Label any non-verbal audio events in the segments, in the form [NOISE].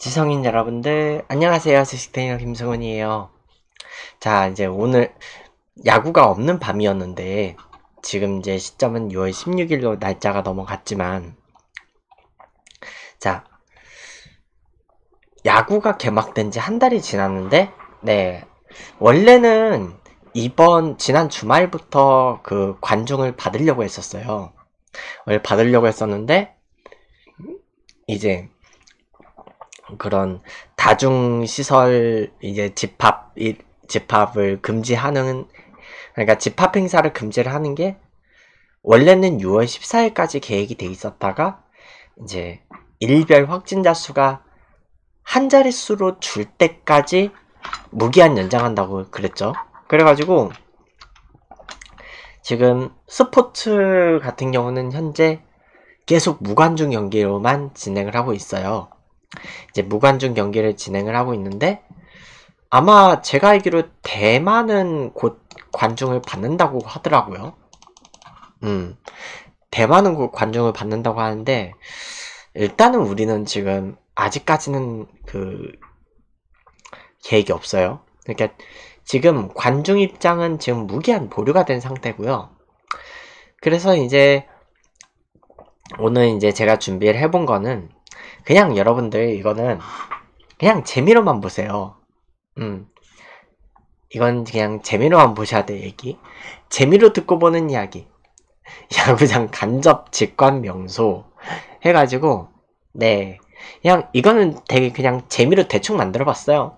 지성인 여러분들 안녕하세요 스식테이너 김성훈이에요 자 이제 오늘 야구가 없는 밤이었는데 지금 이제 시점은 6월 16일로 날짜가 넘어갔지만 자 야구가 개막된 지 한 달이 지났는데 네 원래는 이번 지난 주말부터 그 관중을 받으려고 했었어요 원래 받으려고 했었는데 이제 그런 다중 시설 이제 집합 집합을 금지하는 그러니까 집합 행사를 금지를 하는 게 원래는 6월 14일까지 계획이 돼 있었다가 이제 일별 확진자 수가 한 자릿수로 줄 때까지 무기한 연장한다고 그랬죠. 그래가지고 지금 스포츠 같은 경우는 현재 계속 무관중 경기로만 진행을 하고 있어요. 이제 무관중 경기를 진행을 하고 있는데 아마 제가 알기로 대만은 곧 관중을 받는다고 하더라고요. 음, 대만은 곧 관중을 받는다고 하는데 일단은 우리는 지금 아직까지는 그 계획이 없어요. 그러니까 지금 관중 입장은 지금 무기한 보류가 된 상태고요. 그래서 이제 오늘 이제 제가 준비를 해본 거는 그냥 여러분들 이거는 그냥 재미로만 보세요. 음. 이건 그냥 재미로만 보셔야 돼, 얘기. 재미로 듣고 보는 이야기. [LAUGHS] 야구장 간접 직관 명소 해가지고 네 그냥 이거는 되게 그냥 재미로 대충 만들어 봤어요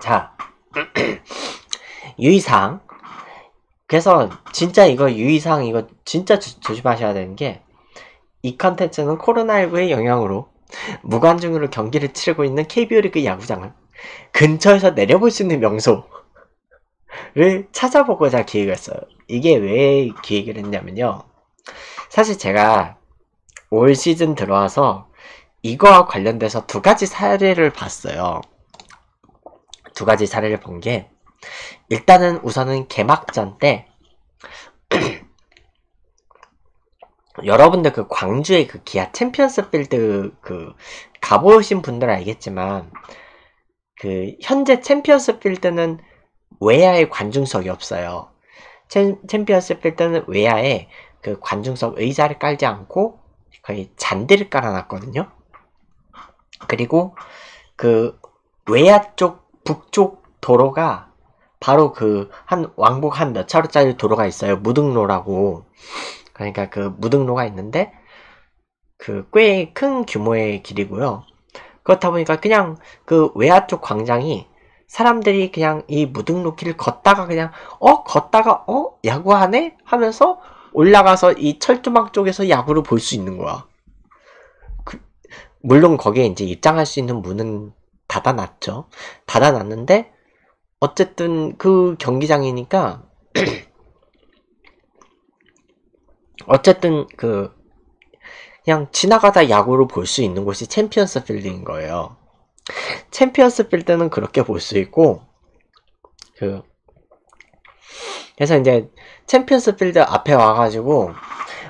자 [CLEARS THROAT] 유의사항 그래서 진짜 이거 유의사항 이거 진짜 조, 조심하셔야 되는 게이 컨텐츠는 코로나19의 영향으로 무관중으로 경기를 치르고 있는 KBO 리그 야구장을 근처에서 내려볼 수 있는 명소를 찾아보고자 기획했어요. 이게 왜 기획을 했냐면요. 사실 제가 올 시즌 들어와서 이거와 관련돼서 두 가지 사례를 봤어요. 두 가지 사례를 본 게 일단은 우선은 개막전 때 여러분들 그 광주의 그 기아 챔피언스 필드 그 가보신 분들 알겠지만 그 현재 챔피언스 필드는 외야에 관중석이 없어요. 챔, 챔피언스 필드는 외야에 그 관중석 의자를 깔지 않고 거의 잔디를 깔아놨거든요. 그리고 그 외야 쪽 북쪽 도로가 바로 그 한 왕복 한 몇 차로짜리 도로가 있어요. 무등로라고. 그러니까 그 무등로가 있는데 그 꽤 큰 규모의 길이고요. 그렇다 보니까 그냥 그외화쪽 광장이 사람들이 그냥 이 무등로 길을 걷다가 그냥 어 걷다가 어 야구하네 하면서 올라가서 이 철조망 쪽에서 야구를 볼 수 있는 거야. 그, 물론 거기에 이제 입장할 수 있는 문은 닫아놨죠. 닫아놨는데 어쨌든 그 경기장이니까 [CLEARS THROAT] 어쨌든 그 그냥 지나가다 야구를 볼 수 있는 곳이 챔피언스 필드인 거예요. 챔피언스 필드는 그렇게 볼 수 있고 그 그래서 이제 챔피언스 필드 앞에 와가지고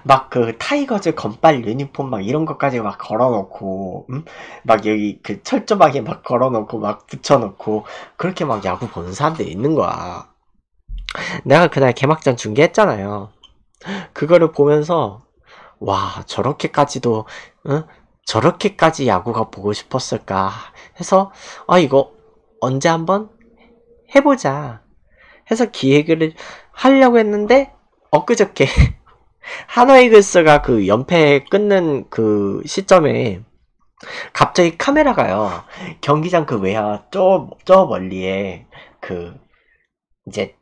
막 그 타이거즈 건빨 유니폼 막 이런 것까지 막 걸어놓고 음? 막 여기 그 철조망에 막 걸어놓고 막 붙여놓고 그렇게 막 야구 보는 사람들 있는 거야. 내가 그날 개막전 중계했잖아요. 그거를 보면서 와 저렇게까지도 응? 저렇게까지 야구가 보고 싶었을까 해서 아 이거 언제 한번 해보자 해서 기획을 하려고 했는데 엊그저께 [LAUGHS] 하노이글스가 그 연패 끊는 그 시점에 갑자기 카메라가요 경기장 그 외야 저, 저 멀리에 그 이제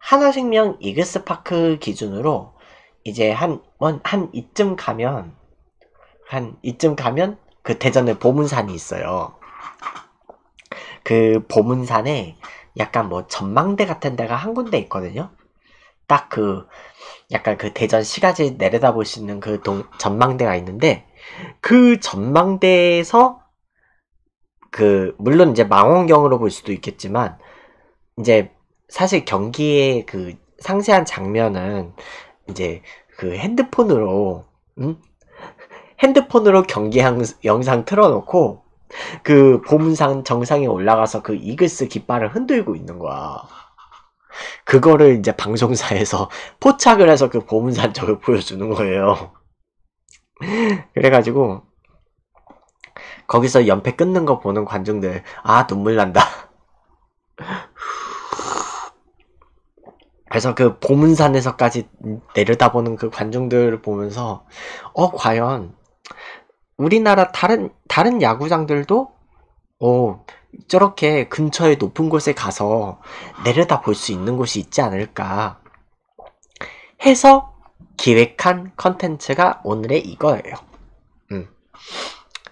하나생명 이그스파크 기준으로 이제 한, 한 이쯤 가면 한 이쯤 가면 그 대전에 보문산이 있어요. 그 보문산에 약간 뭐 전망대 같은 데가 한 군데 있거든요. 딱 그 약간 그 대전 시가지 내려다볼 수 있는 그 동, 전망대가 있는데 그 전망대에서 그 물론 이제 망원경으로 볼 수도 있겠지만 이제 사실 경기의 그 상세한 장면은 이제 그 핸드폰으로 음? [LAUGHS] 핸드폰으로 경기 영상 틀어놓고 그 보문상 정상에 올라가서 그 이글스 깃발을 흔들고 있는 거야. 그거를 이제 방송사에서 [LAUGHS] 포착을 해서 그 보문산 쪽을 보여주는 거예요. [LAUGHS] 그래가지고 거기서 연패 끊는 거 보는 관중들 아 눈물 난다. 그래서 그 보문산에서까지 내려다보는 그 관중들을 보면서 어 과연 우리나라 다른 다른 야구장들도 어 저렇게 근처에 높은 곳에 가서 내려다 볼 수 있는 곳이 있지 않을까 해서 기획한 컨텐츠가 오늘의 이거예요. 음.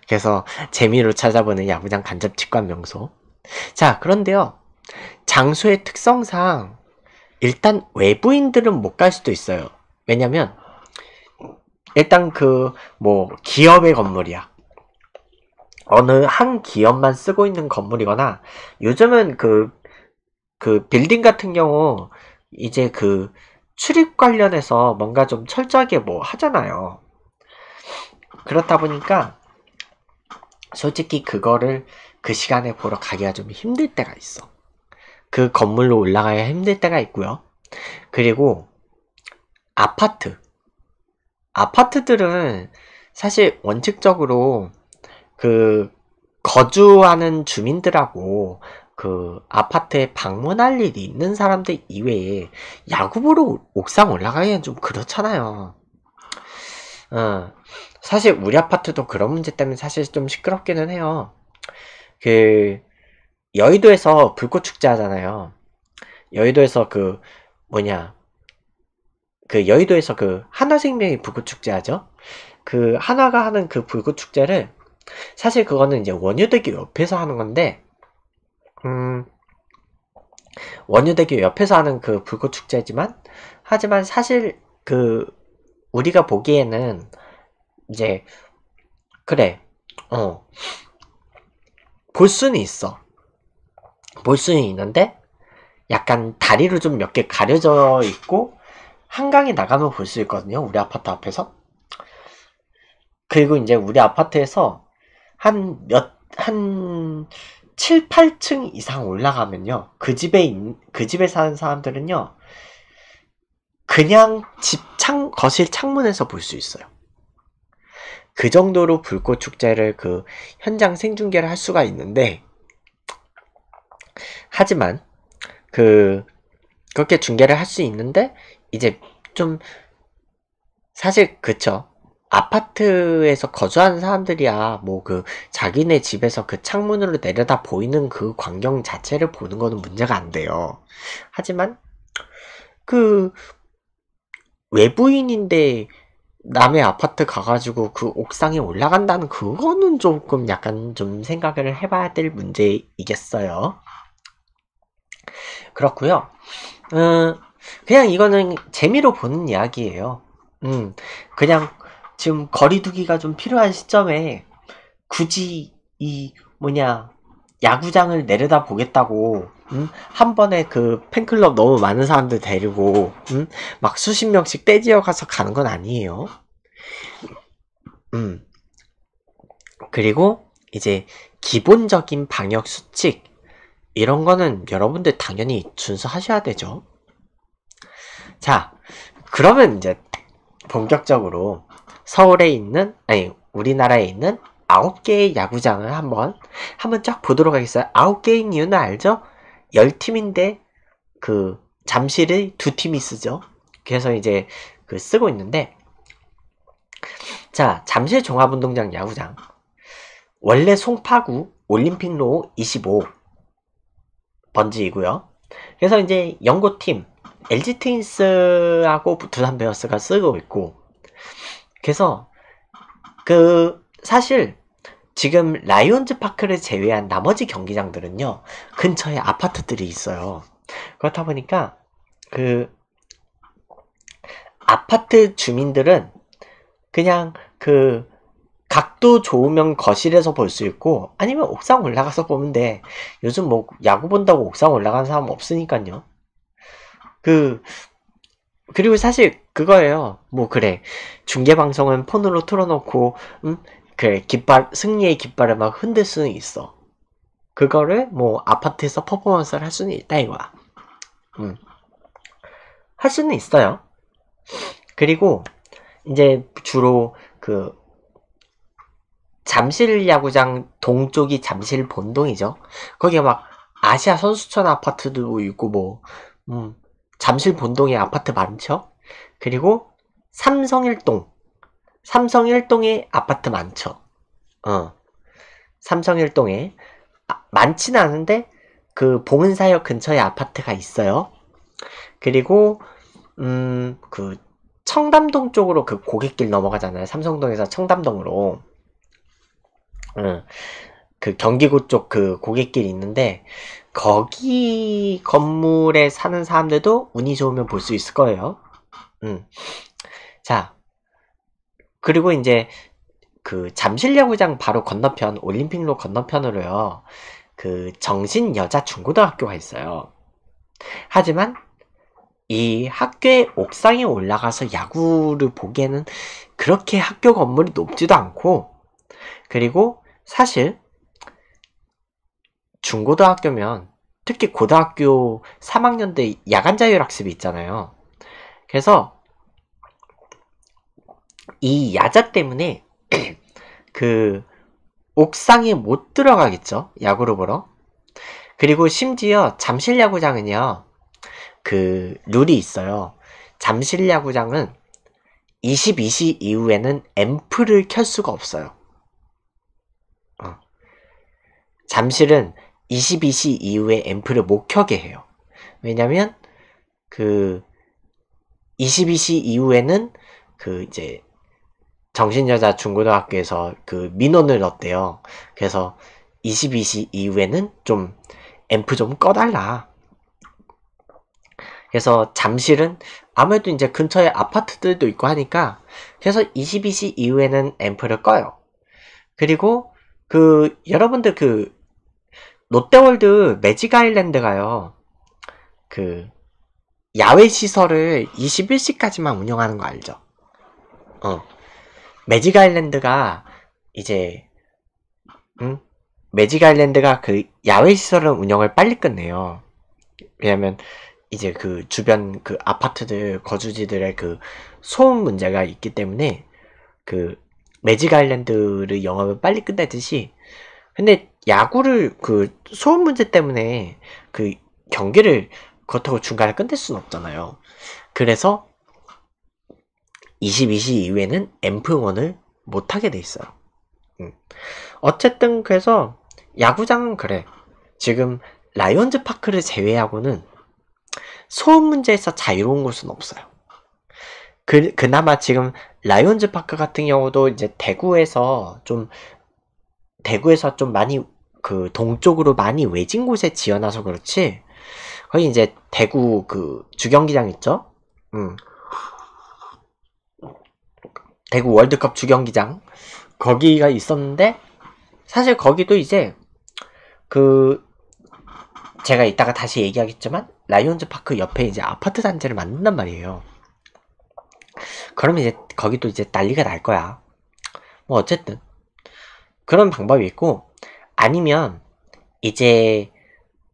그래서 재미로 찾아보는 야구장 간접 직관 명소. 자, 그런데요. 장소의 특성상 일단 외부인들은 못 갈 수도 있어요. 왜냐면 일단 그 뭐 기업의 건물이야. 어느 한 기업만 쓰고 있는 건물이거나 요즘은 그, 그 빌딩 같은 경우 이제 그 출입 관련해서 뭔가 좀 철저하게 뭐 하잖아요. 그렇다 보니까 솔직히 그거를 그 시간에 보러 가기가 좀 힘들 때가 있어. 그 건물로 올라가야 힘들 때가 있고요. 그리고 아파트. 아파트들은 사실 원칙적으로 그 거주하는 주민들하고 그 아파트에 방문할 일이 있는 사람들 이외에 야구 보러 옥상 올라가기엔 좀 그렇잖아요. 어, 사실 우리 아파트도 그런 문제 때문에 사실 좀 시끄럽기는 해요. 그 여의도에서 불꽃 축제 하잖아요. 여의도에서 그 뭐냐 그 여의도에서 그 한화생명이 불꽃 축제 하죠. 그 한화가 하는 그 불꽃 축제를 사실 그거는 이제 원효대교 옆에서 하는 건데 음 원효대교 옆에서 하는 그 불꽃 축제지만 하지만 사실 그 우리가 보기에는 이제 그래 어 볼 수는 있어 볼 수는 있는데 약간 다리로 좀 몇 개 가려져 있고 한강에 나가면 볼 수 있거든요. 우리 아파트 앞에서. 그리고 이제 우리 아파트에서 한 몇, 한 7, 8층 이상 올라가면요. 그 집에, 인, 그 집에 사는 사람들은요. 그냥 집 창, 거실 창문에서 볼 수 있어요. 그 정도로 불꽃 축제를 그 현장 생중계를 할 수가 있는데, 하지만 그 그렇게 중계를 할 수 있는데 이제 좀 사실 그쵸 아파트에서 거주하는 사람들이야 뭐 그 자기네 집에서 그 창문으로 내려다 보이는 그 광경 자체를 보는 거는 문제가 안 돼요 하지만 그 외부인인데 남의 아파트 가가지고 그 옥상에 올라간다는 그거는 조금 약간 좀 생각을 해봐야 될 문제이겠어요. 그렇고요. 음, 그냥 이거는 재미로 보는 이야기예요. 음, 그냥 지금 거리두기가 좀 필요한 시점에 굳이 이 뭐냐 야구장을 내려다 보겠다고 음? 한 번에 그 팬클럽 너무 많은 사람들 데리고 음? 막 수십 명씩 떼지어 가서 가는 건 아니에요. 음. 그리고 이제 기본적인 방역 수칙 이런 거는 여러분들 당연히 준수하셔야 되죠. 자, 그러면 이제 본격적으로 서울에 있는, 아니, 우리나라에 있는 아 9개의 야구장을 한번, 한번 쫙 보도록 하겠어요. 9개인 이유는 알죠? 10팀인데, 그, 잠실의 두 팀이 쓰죠. 그래서 이제 그 쓰고 있는데, 자, 잠실 종합운동장 야구장. 원래 송파구 올림픽로 25, 번지이고요. 그래서 이제 연구팀 LG 트윈스하고 두산 베어스가 쓰고 있고 그래서 그 사실 지금 라이온즈 파크를 제외한 나머지 경기장들은요 근처에 아파트들이 있어요 그렇다 보니까 그 아파트 주민들은 그냥 그 각도 좋으면 거실에서 볼 수 있고 아니면 옥상 올라가서 보면 돼. 요즘 뭐 야구 본다고 옥상 올라가는 사람 없으니까요. 그 그리고 사실 그거예요. 뭐 그래 중계 방송은 폰으로 틀어놓고 음 그래 깃발 승리의 깃발을 막 흔들 수는 있어. 그거를 뭐 아파트에서 퍼포먼스를 할 수는 있다 이거야. 음. 할 수는 있어요. 그리고 이제 주로 그 잠실 야구장 동쪽이 잠실 본동이죠. 거기에 막 아시아 선수촌 아파트도 있고 뭐 음, 잠실 본동에 아파트 많죠. 그리고 삼성일동 삼성일동에 아파트 많죠. 어. 삼성일동에 아, 많진 않은데 그 봉은사역 근처에 아파트가 있어요. 그리고 음그 청담동 쪽으로 그 고객길 넘어가잖아요. 삼성동에서 청담동으로. 그경기구쪽그 고객길 있는데 거기 건물에 사는 사람들도 운이 좋으면 볼 수 있을 거예요. 음. 자. 그리고 이제 그 잠실 야구장 바로 건너편 올림픽로 건너편으로요. 그 정신 여자 중고등학교가 있어요. 하지만 이 학교의 옥상에 올라가서 야구를 보기에는 그렇게 학교 건물이 높지도 않고 그리고 사실 중고등학교면 특히 고등학교 3학년 때 야간 자율학습이 있잖아요. 그래서 이 야자 때문에 [CLEARS THROAT] 그 옥상에 못 들어가겠죠. 야구를 보러. 그리고 심지어 잠실 야구장은요. 그 룰이 있어요. 잠실 야구장은 22시 이후에는 앰플을켤 수가 없어요. 잠실은 22시 이후에 앰프를 못 켜게 해요. 왜냐면 그 22시 이후에는 그 이제 정신여자 중고등학교에서 그 민원을 넣었대요. 그래서 22시 이후에는 좀 앰프 좀 꺼달라. 그래서 잠실은 아무래도 이제 근처에 아파트들도 있고 하니까 그래서 22시 이후에는 앰프를 꺼요. 그리고 그 여러분들 그 롯데월드 매직 아일랜드가요. 그 야외 시설을 21시까지만 운영하는 거 알죠? 어. 매직 아일랜드가 이제 응? 매직 아일랜드가 그 야외 시설을 운영을 빨리 끝내요. 왜냐면 이제 그 주변 그 아파트들 거주지들의 그 소음 문제가 있기 때문에 그 매직 아일랜드를 영업을 빨리 끝내듯이 근데 야구를 그 소음 문제 때문에 그 경기를 그렇다고 중간에 끝낼 수는 없잖아요. 그래서 22시 이후에는 앰프 원을 못하게 돼 있어요. 음. 어쨌든 그래서 야구장은 그래. 지금 라이온즈 파크를 제외하고는 소음 문제에서 자유로운 곳은 없어요. 그, 그나마 지금 라이온즈 파크 같은 경우도 이제 대구에서 좀 대구에서 좀 많이 그 동쪽으로 많이 외진 곳에 지어놔서 그렇지 거기 이제 대구 그 주경기장 있죠? 음. 대구 월드컵 주경기장 거기가 있었는데 사실 거기도 이제 그 제가 이따가 다시 얘기하겠지만 라이온즈 파크 옆에 이제 아파트 단지를 만든단 말이에요. 그러면 이제 거기도 이제 난리가 날 거야. 뭐 어쨌든 그런 방법이 있고 아니면 이제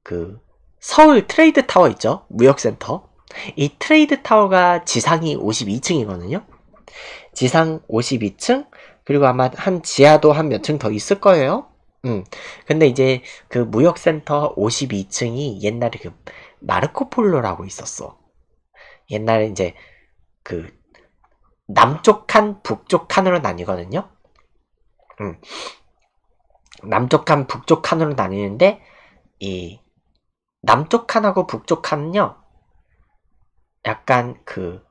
그 서울 트레이드 타워 있죠? 무역센터. 이 트레이드 타워가 지상이 52층이거든요. 지상 52층 그리고 아마 한 지하도 한 몇 층 더 있을 거예요. 음. 근데 이제 그 무역센터 52층이 옛날에 그 마르코 폴로라고 있었어. 옛날에 이제 그 남쪽 칸, 북쪽 칸으로 나뉘거든요. 음. 남쪽 칸, 북쪽 칸으로 나뉘는데 이 남쪽 칸하고 북쪽 칸은요. 약간 그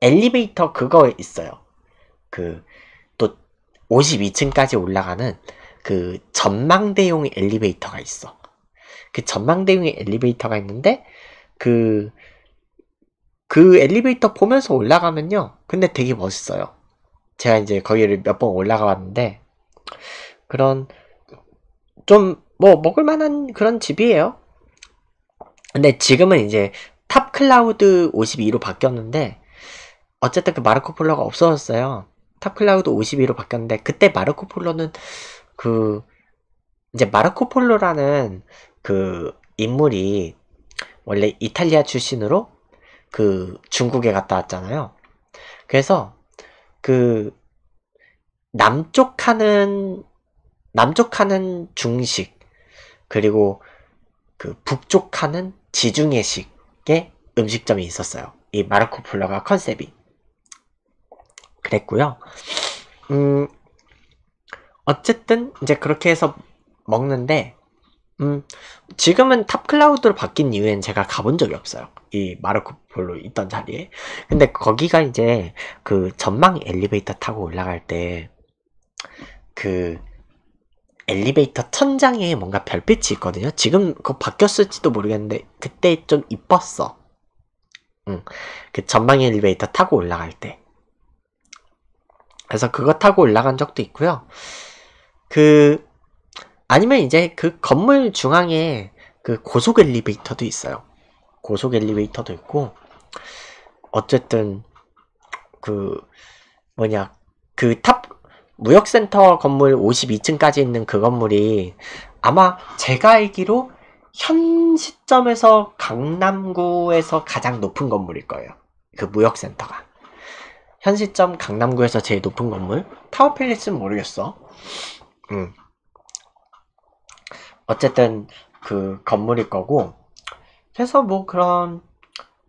엘리베이터 그거 있어요. 그 또 52층까지 올라가는 그 전망대용 엘리베이터가 있어. 그 전망대용 엘리베이터가 있는데 그그 그 엘리베이터 보면서 올라가면요. 근데 되게 멋있어요. 제가 이제 거기를 몇 번 올라가 봤는데 그런 좀 뭐 먹을만한 그런 집이에요. 근데 지금은 이제 탑 클라우드 52로 바뀌었는데 어쨌든 그 마르코 폴로가 없어졌어요. 탑 클라우드 52로 바뀌었는데 그때 마르코 폴로는 그 이제 마르코 폴로라는 그 인물이 원래 이탈리아 출신으로 그 중국에 갔다 왔잖아요. 그래서 그 남쪽 하는 남쪽 하는 중식 그리고 그 북쪽 하는 지중해식의 음식점이 있었어요. 이 마르코 폴로가 컨셉이 그랬고요. 음 어쨌든 이제 그렇게 해서 먹는데 음 지금은 탑클라우드로 바뀐 이후엔 제가 가본 적이 없어요. 이 마르코 폴로 있던 자리에. 근데 거기가 이제 그 전망 엘리베이터 타고 올라갈 때그 엘리베이터 천장에 뭔가 별빛이 있거든요. 지금 그거 바뀌었을지도 모르겠는데 그때 좀 이뻤어. 응. 그 전방 엘리베이터 타고 올라갈 때. 그래서 그거 타고 올라간 적도 있고요. 그 아니면 이제 그 건물 중앙에 그 고속 엘리베이터도 있어요. 고속 엘리베이터도 있고 어쨌든 그 뭐냐 그타 무역센터 건물 52층까지 있는 그 건물이 아마 제가 알기로 현 시점에서 강남구에서 가장 높은 건물일 거예요. 그 무역센터가. 현 시점 강남구에서 제일 높은 건물? 타워팰리스는 모르겠어. 음. 어쨌든 그 건물일 거고. 그래서 뭐 그런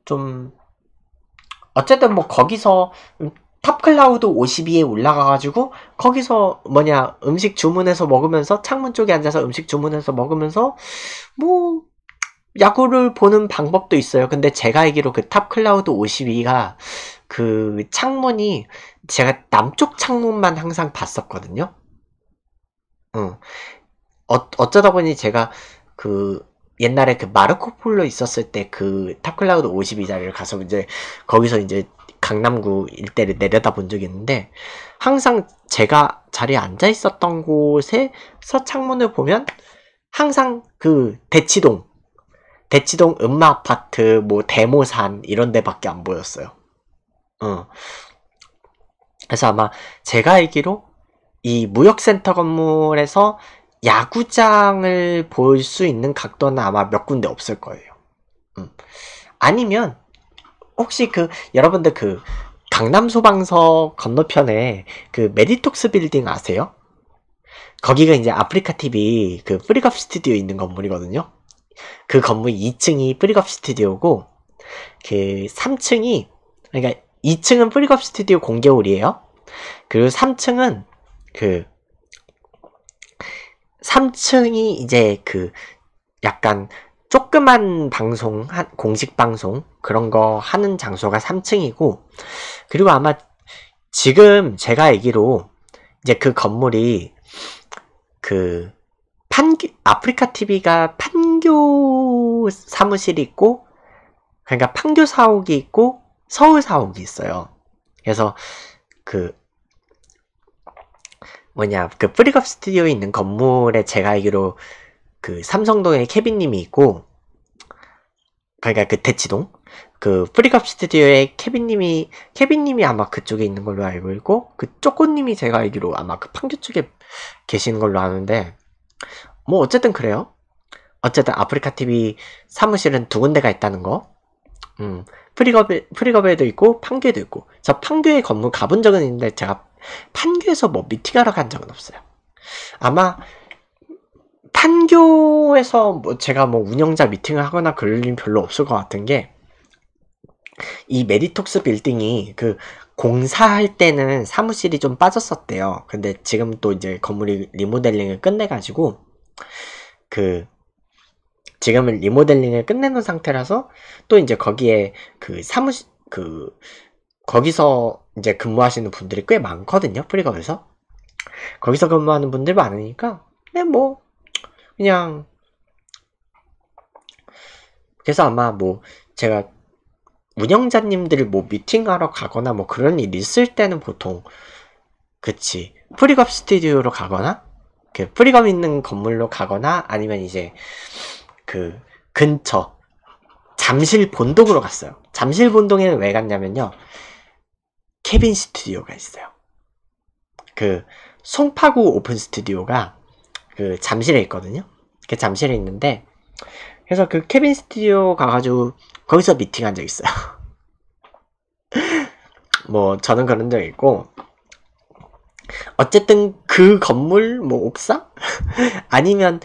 좀 어쨌든 뭐 거기서 음 탑클라우드 52에 올라가가지고 거기서 뭐냐 음식 주문해서 먹으면서 창문 쪽에 앉아서 음식 주문해서 먹으면서 뭐 야구를 보는 방법도 있어요. 근데 제가 알기로 그 탑클라우드 52가 그 창문이 제가 남쪽 창문만 항상 봤었거든요. 어, 어쩌다 보니 제가 그 옛날에 그 마르코 폴로 있었을 때 그 탑클라우드 52 자리를 가서 이제 거기서 이제 강남구 일대를 내려다본 적이 있는데 항상 제가 자리에 앉아 있었던 곳에서 창문을 보면 항상 그 대치동 대치동 음마 아파트 뭐 대모산 이런 데밖에 안 보였어요. 어. 그래서 아마 제가 알기로 이 무역센터 건물에서 야구장을 볼 수 있는 각도는 아마 몇 군데 없을 거예요. 음. 아니면 혹시 그 여러분들 그 강남 소방서 건너편에 그 메디톡스 빌딩 아세요? 거기가 이제 아프리카 TV 그 뿌리갑 스튜디오 있는 건물이거든요. 그 건물 2층이 뿌리갑 스튜디오고 그 3층이 그러니까 2층은 뿌리갑 스튜디오 공개홀이에요. 그리고 3층은 그 3층이 이제 그 약간 조그만 방송, 공식 방송 그런 거 하는 장소가 3층이고 그리고 아마 지금 제가 알기로 이제 그 건물이 그 판교 아프리카 TV가 판교 사무실이 있고 그러니까 판교 사옥이 있고 서울 사옥이 있어요. 그래서 그 뭐냐 그 프리컵 스튜디오에 있는 건물에 제가 알기로 그 삼성동에 케빈님이 있고 그러니까 그 대치동 그프리컵 스튜디오에 케빈님이 케빈님이 아마 그쪽에 있는 걸로 알고 있고 그 쪼꼬님이 제가 알기로 아마 그 판교 쪽에 계시는 걸로 아는데 뭐 어쨌든 그래요. 어쨌든 아프리카 TV 사무실은 두 군데가 있다는 거. 음, 프리컵베 프리거베도 있고 판교에도 있고. 저 판교에 건물 가본 적은 있는데 제가 판교에서 뭐 미팅하러 간 적은 없어요. 아마 판교에서 뭐 제가 뭐 운영자 미팅을 하거나 그럴 일은 별로 없을 것 같은 게 이메디톡스 빌딩이 그 공사할 때는 사무실이 좀 빠졌었대요. 근데 지금 또 이제 건물이 리모델링을 끝내가지고 그 지금은 리모델링을 끝내놓은 상태라서 또 이제 거기에 그 사무실 그 거기서 이제 근무하시는 분들이 꽤 많거든요. 프리거에서 거기서 근무하는 분들 많으니까 근데 뭐 그냥 그래서 아마 뭐 제가 운영자님들뭐 미팅하러 가거나 뭐 그런 일 있을 때는 보통 그치 프리겁 스튜디오로 가거나 그 프리겁 있는 건물로 가거나 아니면 이제 그 근처 잠실 본동으로 갔어요 잠실 본동에는 왜 갔냐면요 케빈 스튜디오가 있어요 그 송파구 오픈 스튜디오가 그 잠실에 있거든요 그 잠실에 있는데 그래서 그 케빈 스튜디오 가가지고 거기서 미팅한 적 있어요. [LAUGHS] 뭐 저는 그런 적 있고 어쨌든 그 건물 뭐 옥상 [LAUGHS] 아니면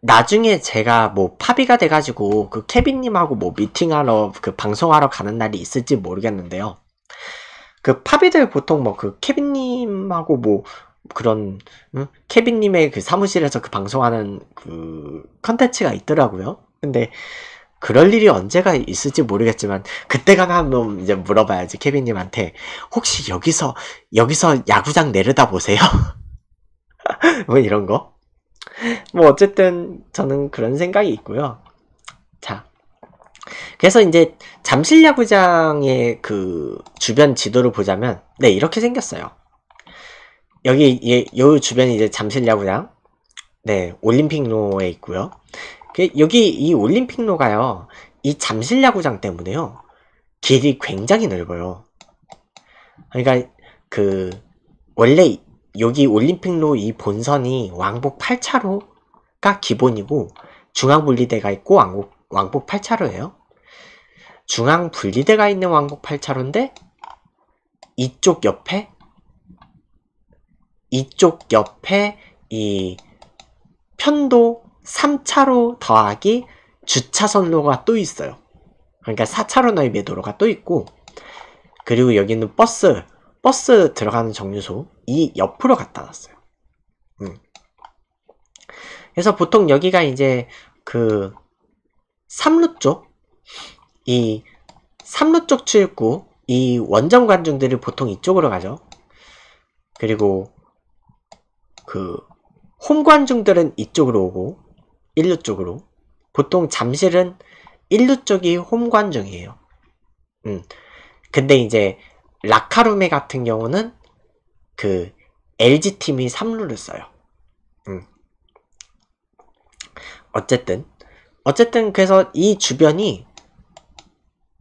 나중에 제가 뭐 파비가 돼가지고 그 케빈님하고 뭐 미팅하러 그 방송하러 가는 날이 있을지 모르겠는데요. 그 파비들 보통 뭐 그 케빈님하고 뭐 그런 음? 케빈님의 그 사무실에서 그 방송하는 그 컨텐츠가 있더라고요. 근데 그럴 일이 언제가 있을지 모르겠지만 그때 가면 한번 이제 물어봐야지 케빈님한테 혹시 여기서 여기서 야구장 내려다 보세요. [LAUGHS] 뭐 이런 거. 뭐 어쨌든 저는 그런 생각이 있고요. 자. 그래서 이제 잠실 야구장의 그 주변 지도를 보자면 네 이렇게 생겼어요. 여기 예, 요 주변이 이제 잠실 야구장 네 올림픽로에 있고요 그, 여기 이 올림픽로가요 이 잠실 야구장 때문에요 길이 굉장히 넓어요 그러니까 그 원래 여기 올림픽로 이 본선이 왕복 8차로가 기본이고 중앙분리대가 있고 왕복, 왕복 8차로예요 중앙분리대가 있는 왕복 8차로인데 이쪽 옆에 이쪽 옆에 이 편도 3차로 더하기 주차선로가 또 있어요. 그러니까 4차로 너의 매도로가 또 있고 그리고 여기는 버스 버스 들어가는 정류소 이 옆으로 갖다 놨어요. 음. 그래서 보통 여기가 이제 그 3루 쪽이 3루 쪽 출구 이원정 관중들이 보통 이쪽으로 가죠. 그리고 그 홈관중들은 이쪽으로 오고 일루 쪽으로 보통 잠실은 일루 쪽이 홈관중이에요. 음. 근데 이제 라카루메 같은 경우는 그 LG 팀이 3루를 써요. 음. 어쨌든 어쨌든 그래서 이 주변이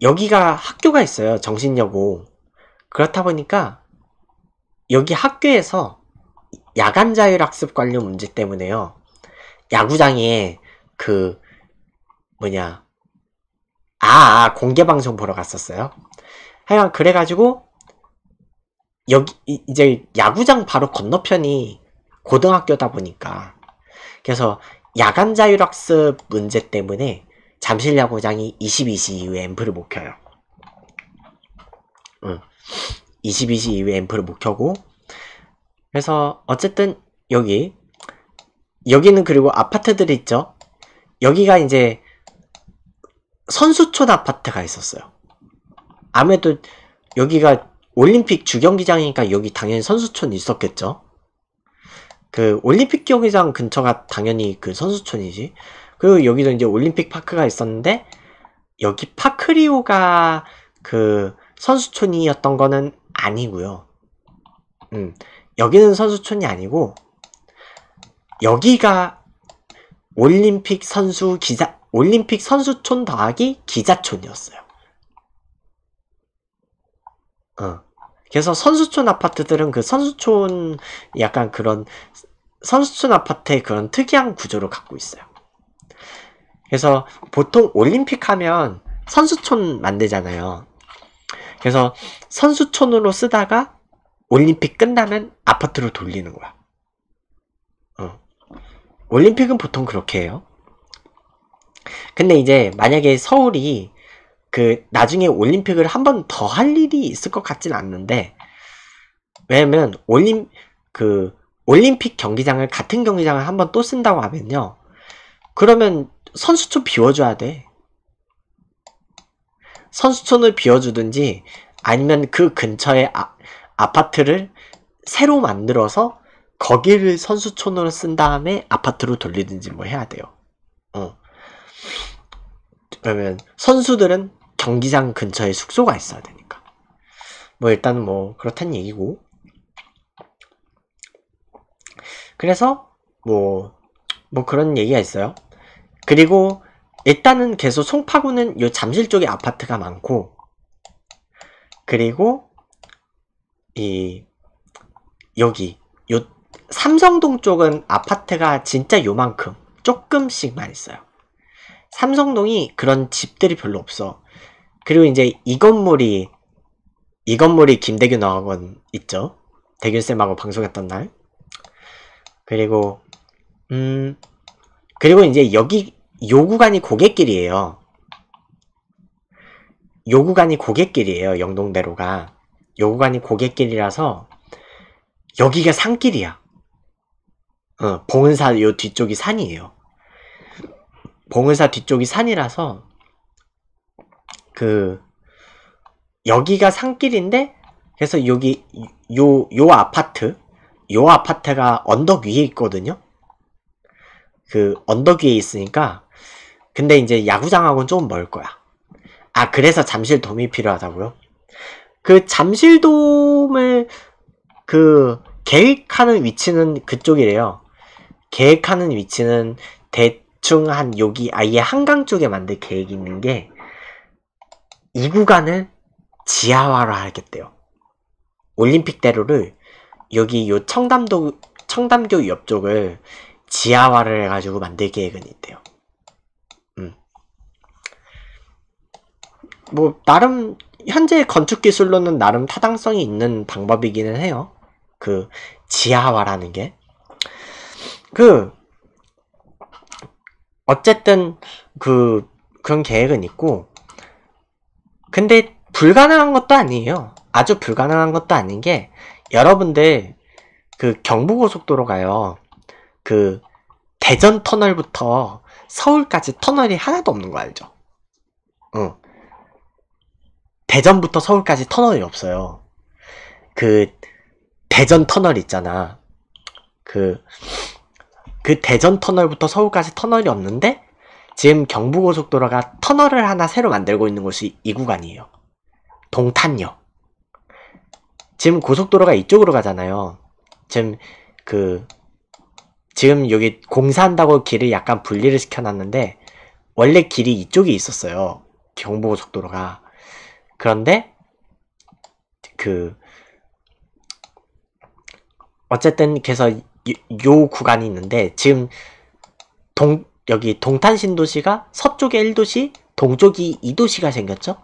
여기가 학교가 있어요. 정신여고. 그렇다 보니까 여기 학교에서 야간 자율학습 관련 문제 때문에요. 야구장에 그 뭐냐 아, 아 공개 방송 보러 갔었어요. 하여간 그래가지고 여기 이제 야구장 바로 건너편이 고등학교다 보니까 그래서 야간 자율학습 문제 때문에 잠실 야구장이 22시 이후에 앰프를 못 켜요. 응. 22시 이후에 앰프를 못 켜고 그래서 어쨌든 여기 여기는 그리고 아파트들이 있죠 여기가 이제 선수촌 아파트가 있었어요 아무래도 여기가 올림픽 주경기장이니까 여기 당연히 선수촌이 있었겠죠 그 올림픽 경기장 근처가 당연히 그 선수촌이지 그리고 여기도 이제 올림픽 파크가 있었는데 여기 파크리오가 그 선수촌이었던 거는 아니고요 음 여기는 선수촌이 아니고 여기가 올림픽 선수 기자 올림픽 선수촌 더하기 기자촌이었어요. 어. 그래서 선수촌 아파트들은 그 선수촌 약간 그런 선수촌 아파트의 그런 특이한 구조를 갖고 있어요. 그래서 보통 올림픽 하면 선수촌 만들잖아요. 그래서 선수촌으로 쓰다가 올림픽 끝나면 아파트로 돌리는 거야. 어. 올림픽은 보통 그렇게 해요. 근데 이제 만약에 서울이 그 나중에 올림픽을 한 번 더 할 일이 있을 것 같진 않는데 왜냐면 올림 그 올림픽 경기장을 같은 경기장을 한 번 또 쓴다고 하면요. 그러면 선수촌 비워줘야 돼. 선수촌을 비워주든지 아니면 그 근처에 아, 아파트를 새로 만들어서 거기를 선수촌으로 쓴 다음에 아파트로 돌리든지 뭐 해야 돼요. 어. 그러면 선수들은 경기장 근처에 숙소가 있어야 되니까. 뭐 일단은 뭐 그렇단 얘기고. 그래서 뭐뭐 뭐 그런 얘기가 있어요. 그리고 일단은 계속 송파구는 요 잠실 쪽에 아파트가 많고 그리고 이 여기 요 삼성동 쪽은 아파트가 진짜 요만큼 조금씩만 있어요. 삼성동이 그런 집들이 별로 없어. 그리고 이제 이 건물이 이 건물이 김대규 나온 있죠. 대균쌤하고 방송했던 날. 그리고 음 그리고 이제 여기 요 구간이 고객길이에요. 요 구간이 고객길이에요. 영동대로가. 요구관이 고갯길이라서 여기가 산길이야. 어, 봉은사 요 뒤쪽이 산이에요. 봉은사 뒤쪽이 산이라서 그 여기가 산길인데 그래서 여기 요 요 아파트 요 아파트가 언덕 위에 있거든요. 그 언덕 위에 있으니까 근데 이제 야구장하고는 좀 멀 거야. 아 그래서 잠실 도움이 필요하다고요? 그 잠실돔을 그 계획하는 위치는 그쪽이래요. 계획하는 위치는 대충 한 여기 아예 한강 쪽에 만들 계획이 있는 게 이 구간을 지하화로 하겠대요. 올림픽대로를 여기 요 청담도 청담교 옆쪽을 지하화를 해가지고 만들 계획은 있대요. 음. 뭐 나름 현재 건축 기술로는 나름 타당성이 있는 방법이기는 해요. 그 지하화라는 게. 그 어쨌든 그 그런 계획은 있고 근데 불가능한 것도 아니에요. 아주 불가능한 것도 아닌 게 여러분들 그 경부고속도로 가요. 그 대전 터널부터 서울까지 터널이 하나도 없는 거 알죠? 응. 대전부터 서울까지 터널이 없어요. 그 대전 터널 있잖아. 그, 그 대전 터널부터 서울까지 터널이 없는데, 지금 경부고속도로가 터널을 하나 새로 만들고 있는 곳이 이 구간이에요. 동탄역. 지금 고속도로가 이쪽으로 가잖아요. 지금 그, 지금 여기 공사한다고 길을 약간 분리를 시켜놨는데, 원래 길이 이쪽에 있었어요. 경부고속도로가. 그런데 그 어쨌든 그래서 요, 요 구간이 있는데 지금 동 여기 동탄 신도시가 서쪽에 1도시, 동쪽이 2도시가 생겼죠?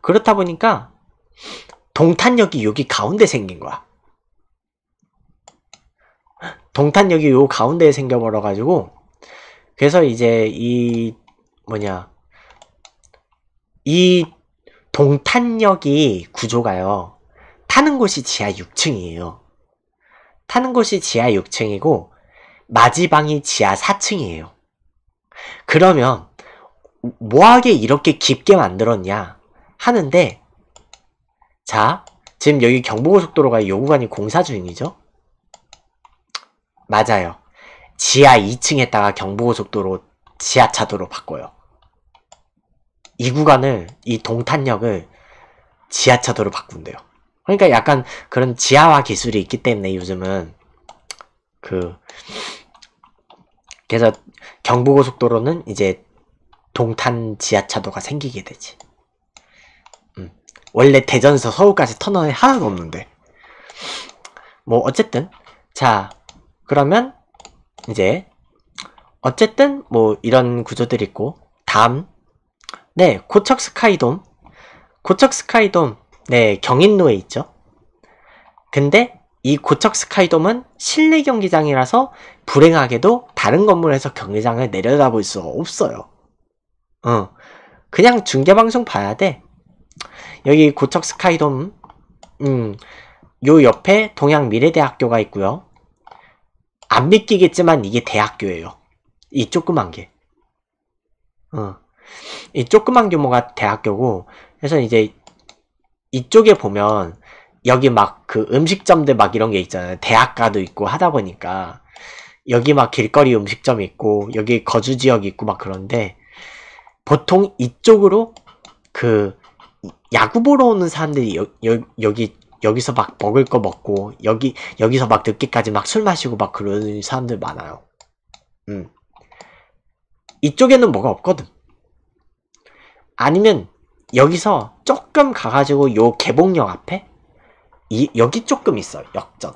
그렇다 보니까 동탄역이 여기 가운데 생긴 거야. 동탄역이 요 가운데에 생겨버려 가지고 그래서 이제 이 뭐냐 이 동탄역이 구조가요. 타는 곳이 지하 6층이에요. 타는 곳이 지하 6층이고 마지방이 지하 4층이에요. 그러면 뭐하게 이렇게 깊게 만들었냐 하는데 자 지금 여기 경부고속도로가 요구간이 공사 중이죠? 맞아요. 지하 2층에다가 경부고속도로 지하차도로 바꿔요. 이 구간을 이 동탄역을 지하차도로 바꾼대요. 그러니까 약간 그런 지하화 기술이 있기 때문에 요즘은 그 그래서 경부고속도로는 이제 동탄 지하차도가 생기게 되지. 음. 원래 대전에서 서울까지 터널이 하나도 없는데. 뭐 어쨌든 자 그러면 이제 어쨌든 뭐 이런 구조들이 있고 다음 네, 고척 스카이돔. 고척 스카이돔, 네, 경인로에 있죠. 근데 이 고척 스카이돔은 실내 경기장이라서 불행하게도 다른 건물에서 경기장을 내려다볼 수 없어요. 어, 그냥 중계방송 봐야 돼. 여기 고척 스카이돔, 음, 요 옆에 동양 미래대학교가 있고요. 안 믿기겠지만 이게 대학교예요. 이 조그만 게. 어. 이 조그만 규모가 대학교고 그래서 이제 이쪽에 보면 여기 막 그 음식점들 막 이런 게 있잖아요. 대학가도 있고 하다 보니까 여기 막 길거리 음식점 있고 여기 거주 지역 있고 막 그런데 보통 이쪽으로 그 야구 보러 오는 사람들이 여, 여, 여기 여기서 막 먹을 거 먹고 여기 여기서 막 늦게까지 막 술 마시고 막 그러는 사람들 많아요. 음. 이쪽에는 뭐가 없거든. 아니면 여기서 조금 가가지고 요 개봉역 앞에 이 여기 조금 있어요 역전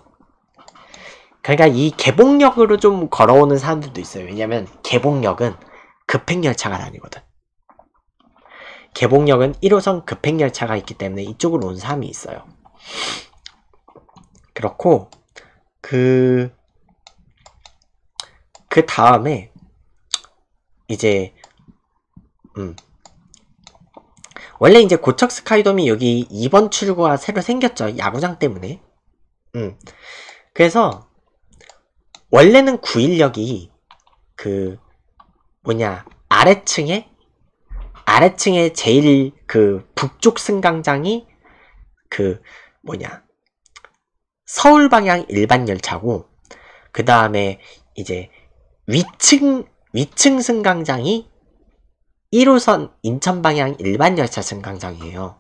그러니까 이 개봉역으로 좀 걸어오는 사람들도 있어요 왜냐면 개봉역은 급행열차가 다니거든 개봉역은 1호선 급행열차가 있기 때문에 이쪽으로 온 사람이 있어요 그렇고 그그 그 다음에 이제 음 원래 이제 고척 스카이돔이 여기 2번 출구가 새로 생겼죠. 야구장 때문에. 음. 그래서 원래는 9인력이 그 뭐냐 아래층에 아래층에 제일 그 북쪽 승강장이 그 뭐냐 서울 방향 일반 열차고 그 다음에 이제 위층 위층 승강장이 1호선 인천 방향 일반 열차 승강장이에요.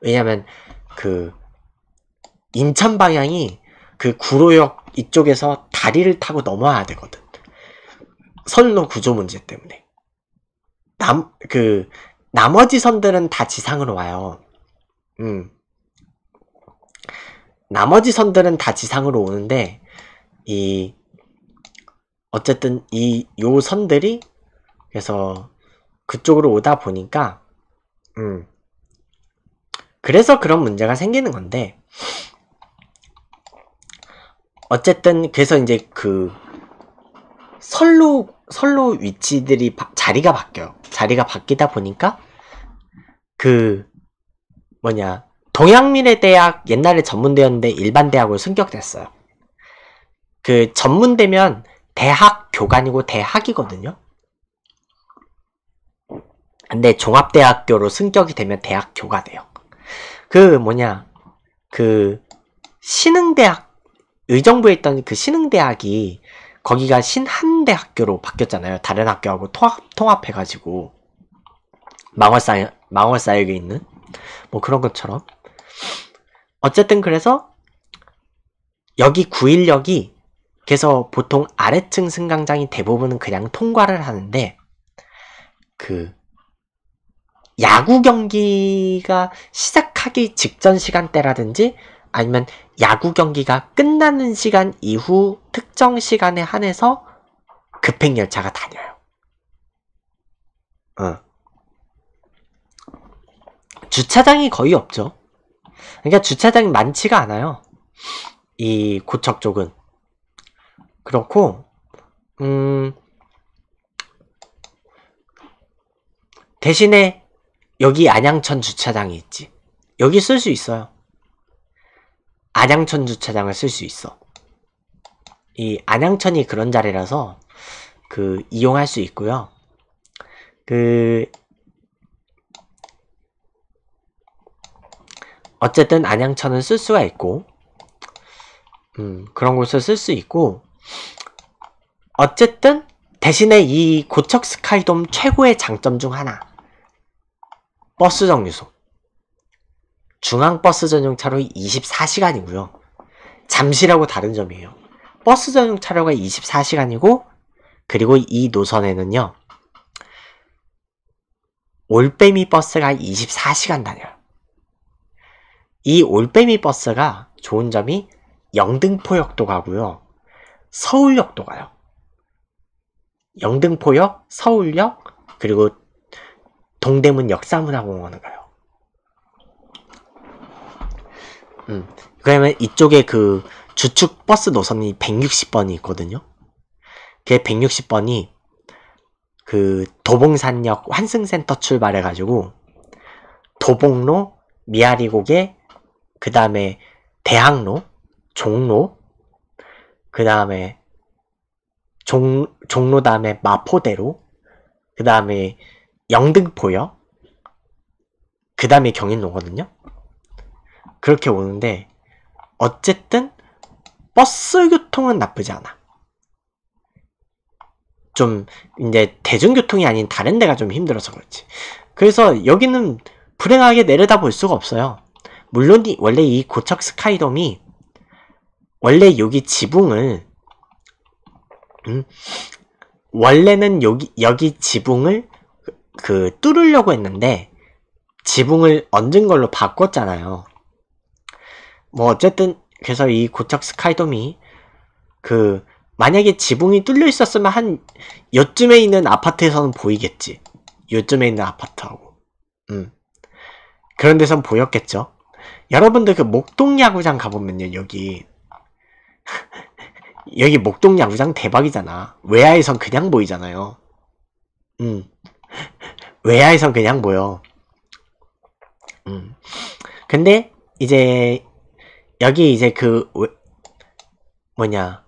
왜냐면 그 인천 방향이 그 구로역 이쪽에서 다리를 타고 넘어야 되거든. 선로 구조 문제 때문에. 남, 그, 나머지 선들은 다 지상으로 와요. 음. 나머지 선들은 다 지상으로 오는데, 이, 어쨌든 이, 요 선들이, 그래서 그쪽으로 오다 보니까 음 그래서 그런 문제가 생기는 건데 어쨌든 그래서 이제 그 선로 선로 위치들이 바, 자리가 바뀌어요. 자리가 바뀌다 보니까 그 뭐냐 동양미래대학 옛날에 전문대였는데 일반 대학으로 승격됐어요. 그 전문대면 대학 교관이고 대학이거든요. 근데 네, 종합대학교로 승격이 되면 대학교가 돼요. 그 뭐냐 그 신흥대학 의정부에 있던 그 신흥대학이 거기가 신한대학교로 바뀌었잖아요. 다른 학교하고 통합, 해가지고 망월사역, 망월사역에 있는 뭐 그런 것처럼 어쨌든 그래서 여기 구인력이 그래서 보통 아래층 승강장이 대부분은 그냥 통과를 하는데 그 야구 경기가 시작하기 직전 시간대라든지 아니면 야구 경기가 끝나는 시간 이후 특정 시간에 한해서 급행열차가 다녀요. 어. 주차장이 거의 없죠. 그러니까 주차장이 많지가 않아요. 이 고척 쪽은. 그렇고, 음, 대신에 여기 안양천 주차장이 있지. 여기 쓸 수 있어요. 안양천 주차장을 쓸 수 있어. 이 안양천이 그런 자리라서 그 이용할 수 있고요. 그 어쨌든 안양천은 쓸 수가 있고 음, 그런 곳을 쓸 수 있고 어쨌든 대신에 이 고척 스카이돔 최고의 장점 중 하나 버스 정류소. 중앙버스 전용 차로 24시간이고요. 잠시라고 다른 점이에요. 버스 전용 차로가 24시간이고 그리고 이 노선에는요. 올빼미 버스가 24시간 다녀요. 이 올빼미 버스가 좋은 점이 영등포역도 가고요. 서울역도 가요. 영등포역, 서울역, 그리고 동대문 역사문화공원을 가요. 음, 그러면 이쪽에 그 주축 버스 노선이 160번이 있거든요. 그 160번이 그 도봉산역 환승센터 출발해가지고 도봉로, 미아리고개, 그 다음에 대학로, 종로, 그 다음에 종, 종로 다음에 마포대로, 그 다음에 영등포요. 그 다음에 경인 로거든요 그렇게 오는데 어쨌든 버스 교통은 나쁘지 않아. 좀 이제 대중교통이 아닌 다른 데가 좀 힘들어서 그렇지. 그래서 여기는 불행하게 내려다 볼 수가 없어요. 물론 이, 원래 이 고척 스카이돔이 원래 여기 지붕을 음, 원래는 여기 여기 지붕을 그 뚫으려고 했는데 지붕을 얹은 걸로 바꿨잖아요. 뭐 어쨌든 그래서 이 고척 스카이돔이 그 만약에 지붕이 뚫려 있었으면 한 요쯤에 있는 아파트에서는 보이겠지. 요쯤에 있는 아파트하고. 음. 그런 데선 보였겠죠. 여러분들 그 목동 야구장 가보면요. 여기 [LAUGHS] 여기 목동 야구장 대박이잖아. 외야에선 그냥 보이잖아요. 음. 외야에선 그냥 보여. 음. 근데 이제 여기 이제 그 외, 뭐냐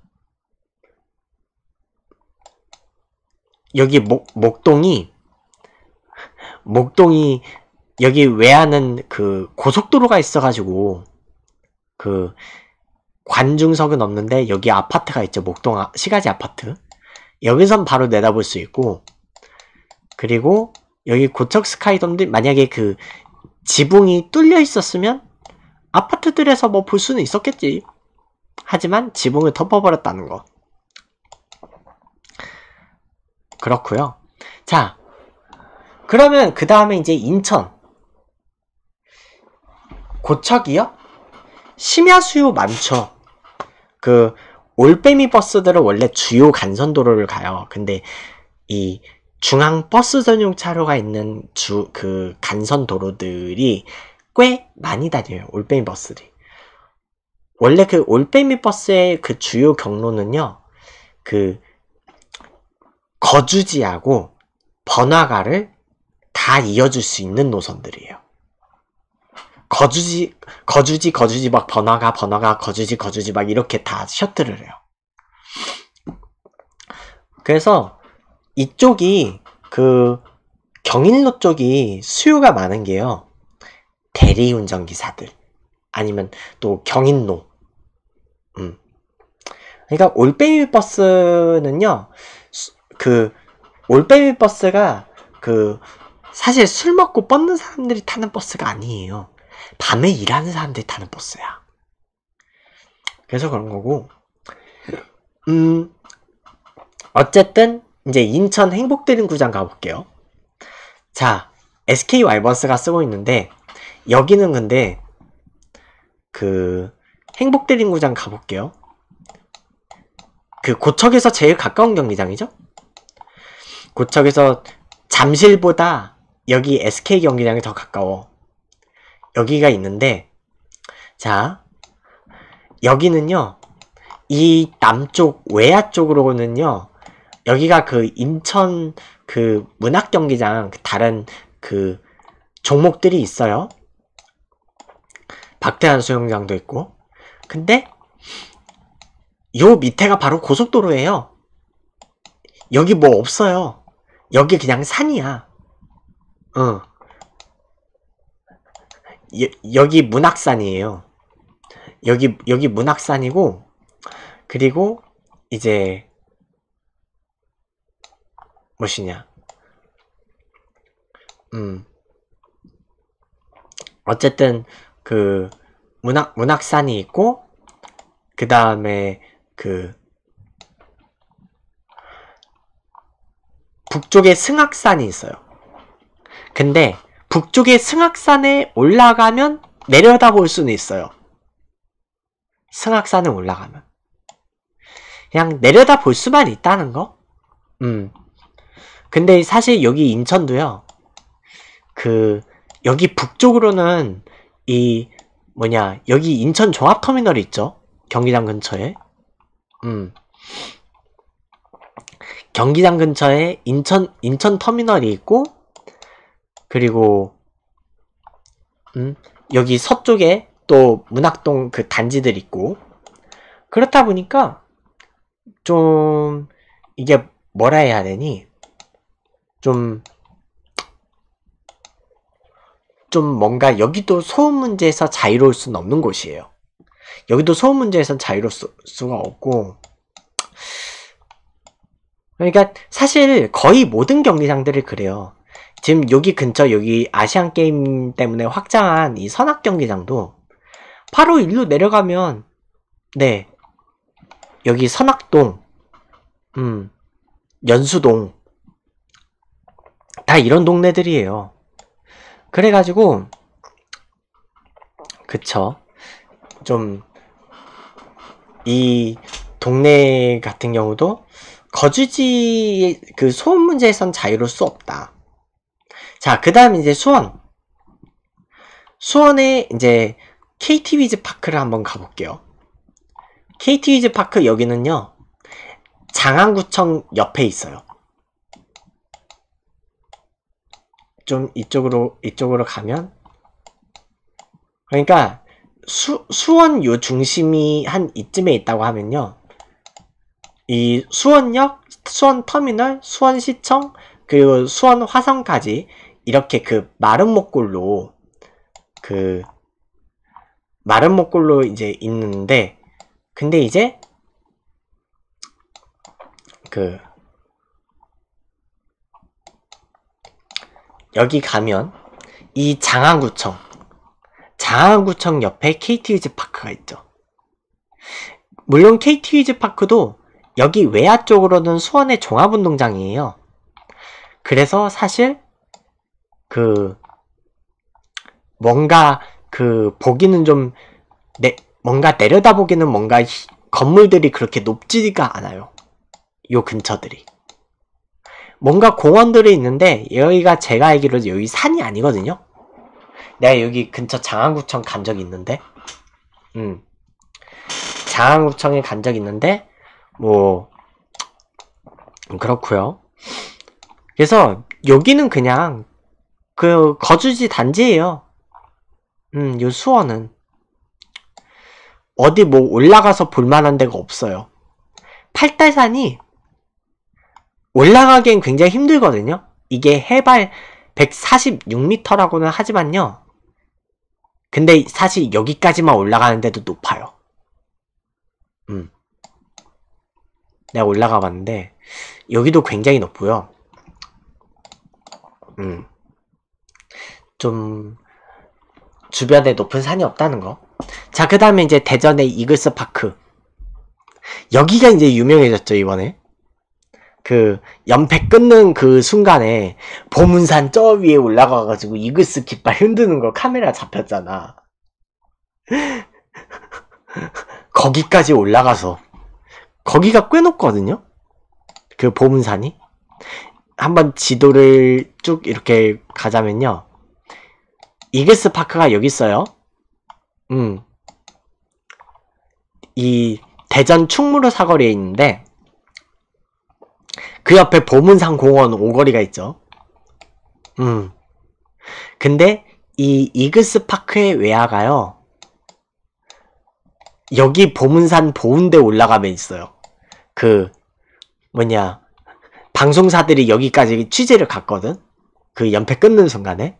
여기 목 목동이 목동이 여기 외하는그 고속도로가 있어가지고 그 관중석은 없는데 여기 아파트가 있죠 목동 아, 시가지 아파트 여기선 바로 내다볼 수 있고 그리고 여기 고척 스카이돔들 만약에 그 지붕이 뚫려 있었으면 아파트들에서 뭐 볼 수는 있었겠지. 하지만 지붕을 덮어버렸다는 거. 그렇고요. 자, 그러면 그 다음에 이제 인천. 고척이요? 심야 수요 많죠. 그 올빼미 버스들은 원래 주요 간선도로를 가요. 근데 이 중앙 버스 전용 차로가 있는 주그 간선 도로들이 꽤 많이 다녀요. 올빼미 버스들이. 원래 그 올빼미 버스의 그 주요 경로는요. 그 거주지하고 번화가를 다 이어줄 수 있는 노선들이에요. 거주지, 거주지, 거주지, 막 번화가, 번화가, 거주지, 거주지, 막 이렇게 다 셔틀을 해요. 그래서 이쪽이 그 경인로 쪽이 수요가 많은 게요. 대리운전 기사들 아니면 또 경인로 음. 그러니까 올빼미 버스는요. 수, 그 올빼미 버스가 그 사실 술 먹고 뻗는 사람들이 타는 버스가 아니에요. 밤에 일하는 사람들이 타는 버스야. 그래서 그런 거고 음 어쨌든 이제 인천 행복대림구장 가볼게요. 자, SK 와이번스가 쓰고 있는데 여기는 근데 그 행복대림구장 가볼게요. 그 고척에서 제일 가까운 경기장이죠? 고척에서 잠실보다 여기 SK 경기장이 더 가까워. 여기가 있는데 자 여기는요 이 남쪽 외야 쪽으로는요 여기가 그 인천 그 문학 경기장 그 다른 그 종목들이 있어요. 박태환 수영장도 있고. 근데 요 밑에가 바로 고속도로예요. 여기 뭐 없어요. 여기 그냥 산이야. 어. 여, 여기 문학산이에요. 여기 여기 문학산이고 그리고 이제 무엇이냐 음 어쨌든 그 문학 문학산이 있고 그 다음에 그 북쪽에 승악산이 있어요. 근데 북쪽의 승악산에 올라가면 내려다볼 수는 있어요. 승악산에 올라가면 그냥 내려다볼 수만 있다는 거. 음 근데 사실 여기 인천도요. 그 여기 북쪽으로는 이 뭐냐 여기 인천 종합터미널이 있죠. 경기장 근처에. 음. 경기장 근처에 인천 인천 터미널이 있고 그리고 음, 여기 서쪽에 또 문학동 그 단지들 있고 그렇다 보니까 좀 이게 뭐라 해야 되니 좀, 좀 뭔가 여기도 소음 문제에서 자유로울 수는 없는 곳이에요. 여기도 소음 문제에선 자유로울 수, 수가 없고, 그러니까 사실 거의 모든 경기장들을 그래요. 지금 여기 근처 여기 아시안 게임 때문에 확장한 이 선악 경기장도 바로 일로 내려가면 네 여기 선악동, 음 연수동 다 이런 동네들이에요. 그래가지고 그쵸 좀 이 동네 같은 경우도 거주지 그 소음 문제에선 자유로울 수 없다. 자, 그 다음 이제 수원. 수원에 이제 KT 위즈 파크를 한번 가볼게요. KT 위즈 파크 여기는요, 장안구청 옆에 있어요. 좀 이쪽으로 이쪽으로 가면 그러니까 수, 수원 요 중심이 한 이쯤에 있다고 하면요. 이 수원역, 수원 터미널, 수원 시청, 그리고 수원 화성까지 이렇게 그마름 목골로 그마름 목골로 이제 있는데 근데 이제 그 여기 가면 이 장안구청 장안구청 옆에 KT 위즈파크가 있죠. 물론 KT 위즈파크도 여기 외야 쪽으로는 수원의 종합운동장이에요. 그래서 사실 그 뭔가 그 보기는 좀 내, 뭔가 내려다보기는 뭔가 건물들이 그렇게 높지가 않아요. 요 근처들이. 뭔가 공원들이 있는데 여기가 제가 알기로 여기 산이 아니거든요. 내가 여기 근처 장안구청 간 적 있는데, 음, 장안구청에 간 적 있는데, 뭐 음, 그렇고요. 그래서 여기는 그냥 그 거주지 단지예요. 음, 요 수원은 어디 뭐 올라가서 볼만한 데가 없어요. 팔달산이 올라가기엔 굉장히 힘들거든요. 이게 해발 146m라고는 하지만요. 근데 사실 여기까지만 올라가는데도 높아요. 음. 내가 올라가 봤는데 여기도 굉장히 높고요. 음. 좀 주변에 높은 산이 없다는 거. 자, 그다음에 이제 대전의 이글스 파크. 여기가 이제 유명해졌죠, 이번에. 그 연패 끊는 그 순간에 보문산 저 위에 올라가가지고 이글스 깃발 흔드는 거 카메라 잡혔잖아. [LAUGHS] 거기까지 올라가서 거기가 꽤 높거든요. 그 보문산이 한번 지도를 쭉 이렇게 가자면요. 이글스 파크가 여기 있어요. 음. 이 대전 충무로 사거리에 있는데 그 옆에 보문산 공원 오거리가 있죠. 음. 근데 이 이그스 파크의 외화가요. 여기 보문산 보운데 올라가면 있어요. 그 뭐냐 방송사들이 여기까지 취재를 갔거든. 그 연패 끊는 순간에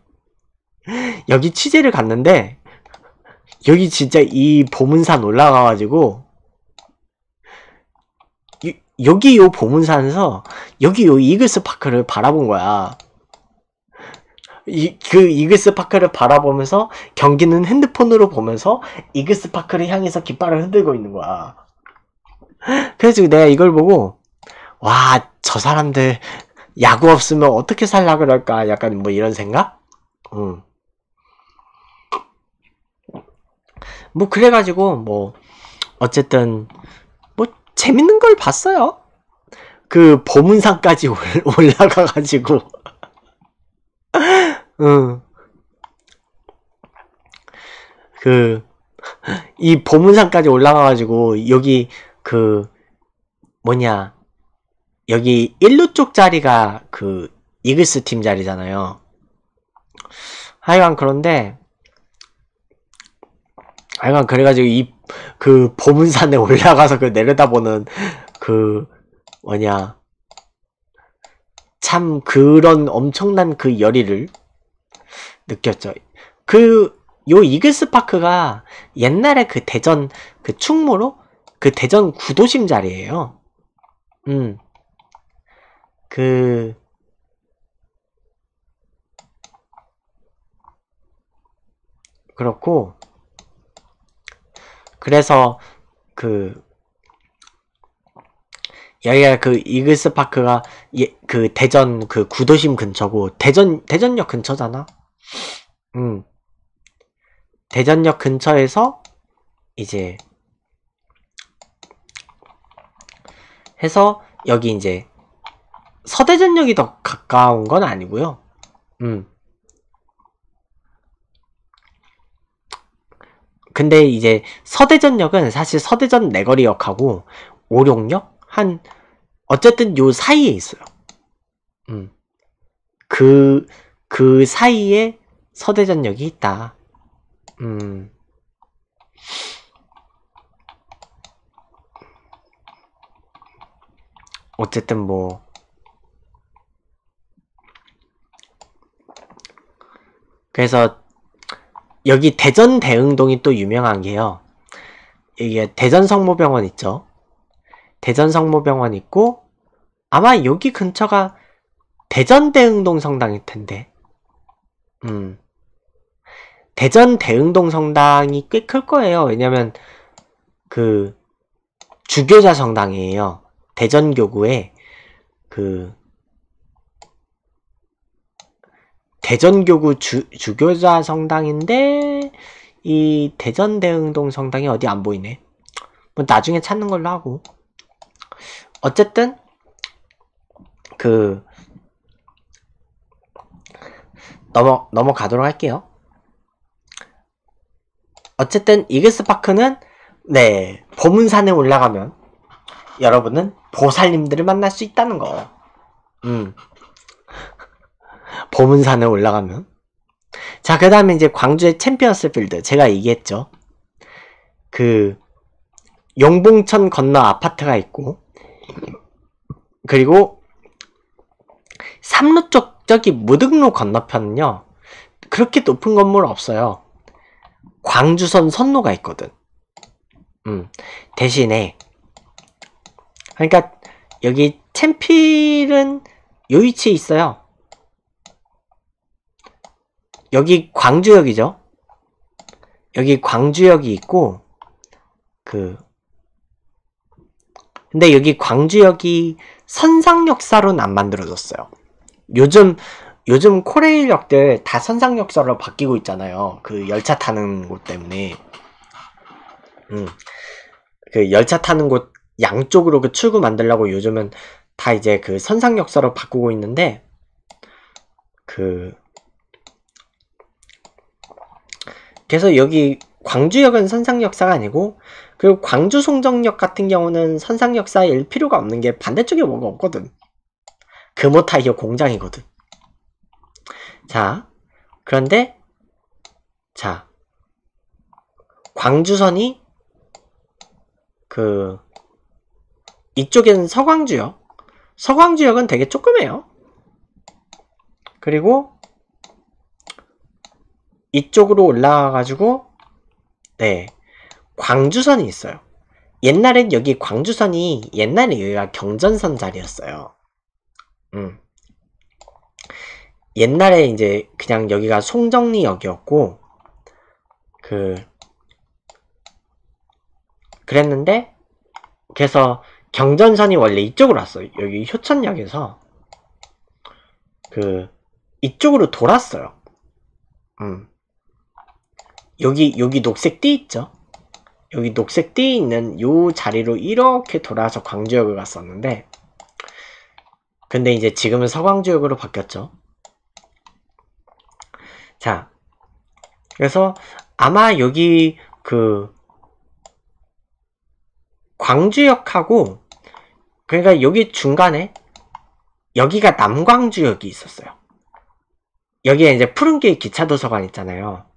여기 취재를 갔는데 여기 진짜 이 보문산 올라가가지고 여기 요보문사에서 여기 요 이글스 파크를 바라본 거야. 이, 그 이글스 파크를 바라보면서 경기는 핸드폰으로 보면서 이글스 파크를 향해서 깃발을 흔들고 있는 거야. 그래서 내가 이걸 보고 와 저 사람들 야구 없으면 어떻게 살라 그럴까 약간 뭐 이런 생각? 음. 뭐 그래가지고 뭐 어쨌든 재밌는 걸 봤어요. 그보문상까지 [LAUGHS] 올라가가지고. [LAUGHS] 응. 그, 이 보문산까지 올라가가지고, 여기, 그, 뭐냐, 여기 1루 쪽 자리가 그, 이글스 팀 자리잖아요. 하여간 그런데, 하여간 그래가지고 이그 보문산에 올라가서 그 내려다보는 그 뭐냐 참 그런 엄청난 그 열의를 느꼈죠. 그 요 이글스 파크가 옛날에 그 대전 그 충무로 그 대전 구도심 자리에요 음. 그 그렇고 그래서 그 여기가 그 이글스 파크가 예, 그 대전 그 구도심 근처고 대전 대전역 근처잖아. 음. 대전역 근처에서 이제 해서 여기 이제 서대전역이 더 가까운 건 아니고요. 음. 근데 이제 서대전역은 사실 서대전 내거리역하고 오룡역 한 어쨌든 요 사이에 있어요. 음. 그, 그 사이에 서대전역이 있다. 음. 어쨌든 뭐 그래서 여기 대전 대흥동이 또 유명한 게요. 이게 대전 성모병원 있죠. 대전 성모병원 있고 아마 여기 근처가 대전 대흥동 성당일 텐데. 음. 대전 대흥동 성당이 꽤 클 거예요. 왜냐면 그 주교자 성당이에요. 대전 교구에 그 대전교구 주, 주교자 성당인데 이 대전 대흥동 성당이 어디 안 보이네 뭐 나중에 찾는 걸로 하고 어쨌든 그 넘어 넘어가도록 할게요 어쨌든 이글스파크는 네 보문산에 올라가면 여러분은 보살님들을 만날 수 있다는 거 음. 보문산에 올라가면 자그 다음에 이제 광주의 챔피언스 필드 제가 얘기했죠 그 용봉천 건너 아파트가 있고 그리고 삼루 쪽 저기 무등로 건너편은요 그렇게 높은 건물 없어요 광주선 선로가 있거든 음 대신에 그러니까 여기 챔필은 요위치에 있어요 여기 광주역이죠. 여기 광주역이 있고 그 근데 여기 광주역이 선상역사로는 안 만들어졌어요. 요즘 요즘 코레일역들 다 선상역사로 바뀌고 있잖아요. 그 열차 타는 곳 때문에. 음. 그 열차 타는 곳 양쪽으로 그 출구 만들려고 요즘은 다 이제 그 선상역사로 바꾸고 있는데 그 그래서 여기 광주역은 선상역사가 아니고 그리고 광주 송정역 같은 경우는 선상역사일 필요가 없는 게 반대쪽에 뭐가 없거든 금호타이어 공장이거든 자 그런데 자 광주선이 그 이쪽에는 서광주역 서광주역은 되게 조그매요 그리고 이쪽으로 올라와가지고 네 광주선이 있어요. 옛날엔 여기 광주선이 옛날에 여기가 경전선 자리였어요. 음. 옛날에 이제 그냥 여기가 송정리역이었고 그 그랬는데 그래서 경전선이 원래 이쪽으로 왔어요. 여기 효천역에서 그 이쪽으로 돌았어요. 음. 여기 여기 녹색 띠 있죠? 여기 녹색 띠 있는 요 자리로 이렇게 돌아서 광주역을 갔었는데 근데 이제 지금은 서광주역으로 바뀌었죠. 자, 그래서 아마 여기 그 광주역하고 그러니까 여기 중간에 여기가 남광주역이 있었어요. 여기에 이제 푸른길 기차도서관 있잖아요.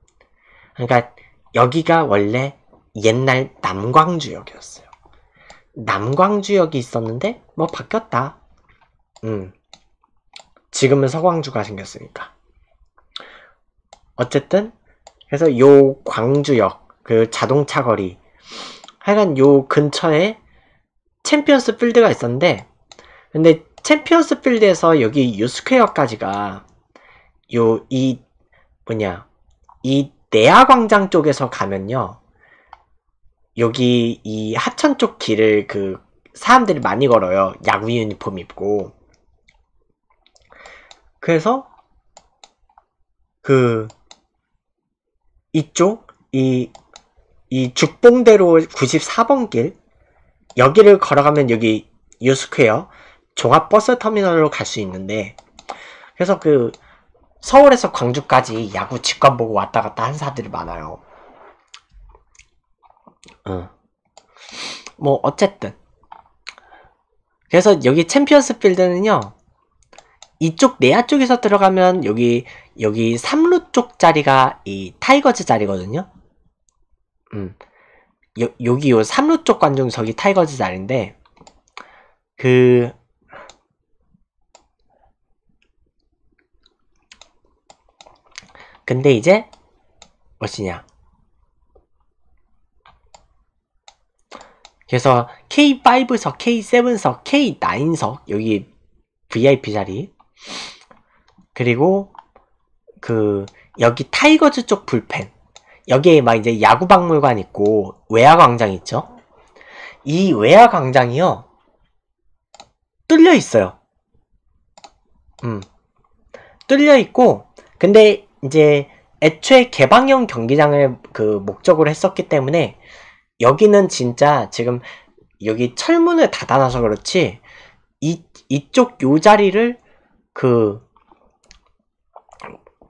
그러니까 여기가 원래 옛날 남광주역이었어요. 남광주역이 있었는데 뭐 바뀌었다. 음. 지금은 서광주가 생겼으니까. 어쨌든 그래서 요 광주역 그 자동차 거리 하여간 요 근처에 챔피언스 필드가 있었는데 근데 챔피언스 필드에서 여기 유스퀘어까지가 요 이 뭐냐 이 내야광장 쪽에서 가면요. 여기 이 하천 쪽 길을 그 사람들이 많이 걸어요. 야구 유니폼 입고. 그래서 그 이쪽 이이 죽봉대로 94번 길 여기를 걸어가면 여기 유스퀘어 종합버스 터미널로 갈 수 있는데 그래서 그 서울에서 광주까지 야구 직관 보고 왔다 갔다 한 사들이 많아요. 어. 뭐 어쨌든 그래서 여기 챔피언스 필드는요 이쪽 내야 쪽에서 들어가면 여기 여기 3루 쪽 자리가 이 타이거즈 자리거든요 음 여, 여기 요 3루 쪽 관중석이 타이거즈 자리인데 그 근데 이제 무엇이냐 그래서 K5석, K7석, K9석 여기 VIP 자리 그리고 그 여기 타이거즈 쪽 불펜 여기에 막 이제 야구박물관 있고 외야광장 있죠 이 외야광장이요 뚫려 있어요 음 뚫려 있고 근데 이제 애초에 개방형 경기장을 그 목적으로 했었기 때문에 여기는 진짜 지금 여기 철문을 닫아놔서 그렇지 이 이쪽 요 자리를 그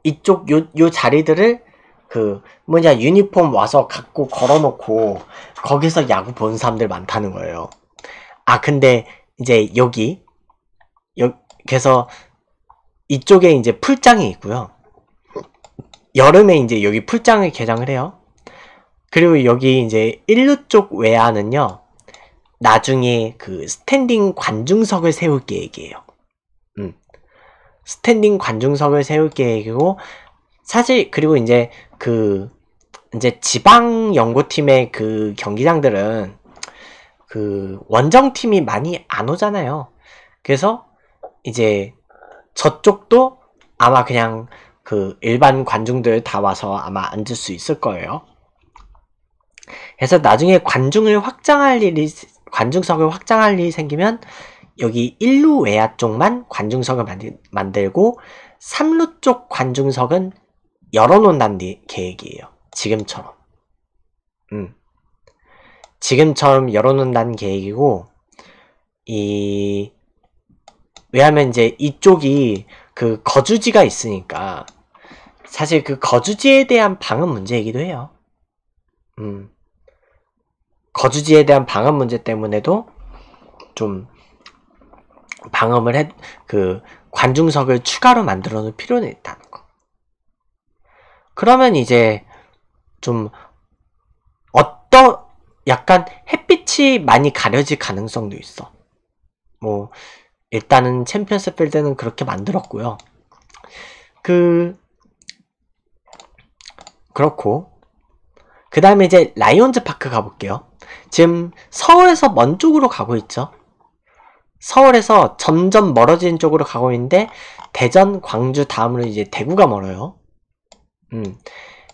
이쪽 요 요 자리들을 그 뭐냐 유니폼 와서 갖고 걸어놓고 거기서 야구 보는 사람들 많다는 거예요. 아 근데 이제 여기 여 그래서 이쪽에 이제 풀장이 있고요. 여름에 이제 여기 풀장을 개장을 해요. 그리고 여기 이제 1루 쪽 외야는요. 나중에 그 스탠딩 관중석을 세울 계획이에요. 음. 스탠딩 관중석을 세울 계획이고 사실 그리고 이제 그 이제 지방 연구팀의 그 경기장들은 그 원정팀이 많이 안 오잖아요. 그래서 이제 저쪽도 아마 그냥 그 일반 관중들 다 와서 아마 앉을 수 있을 거예요. 그래서 나중에 관중을 확장할 일이 관중석을 확장할 일이 생기면 여기 1루 외야 쪽만 관중석을 만들, 고 3루 쪽 관중석은 열어놓는다는 계획이에요. 지금처럼. 음. 지금처럼 열어놓는다는 계획이고 이 왜냐하면 이제 이쪽이 그 거주지가 있으니까 사실 그 거주지에 대한 방음 문제이기도 해요. 음. 거주지에 대한 방음 문제 때문에도 좀 방음을 해, 그 관중석을 추가로 만들어 놓을 필요는 있다는 거. 그러면 이제 좀 어떤 약간 햇빛이 많이 가려질 가능성도 있어. 뭐 일단은 챔피언스 필드는 그렇게 만들었고요. 그 그렇고 그 다음에 이제 라이온즈 파크 가볼게요. 지금 서울에서 먼 쪽으로 가고 있죠. 서울에서 점점 멀어지는 쪽으로 가고 있는데 대전, 광주 다음으로 이제 대구가 멀어요. 음,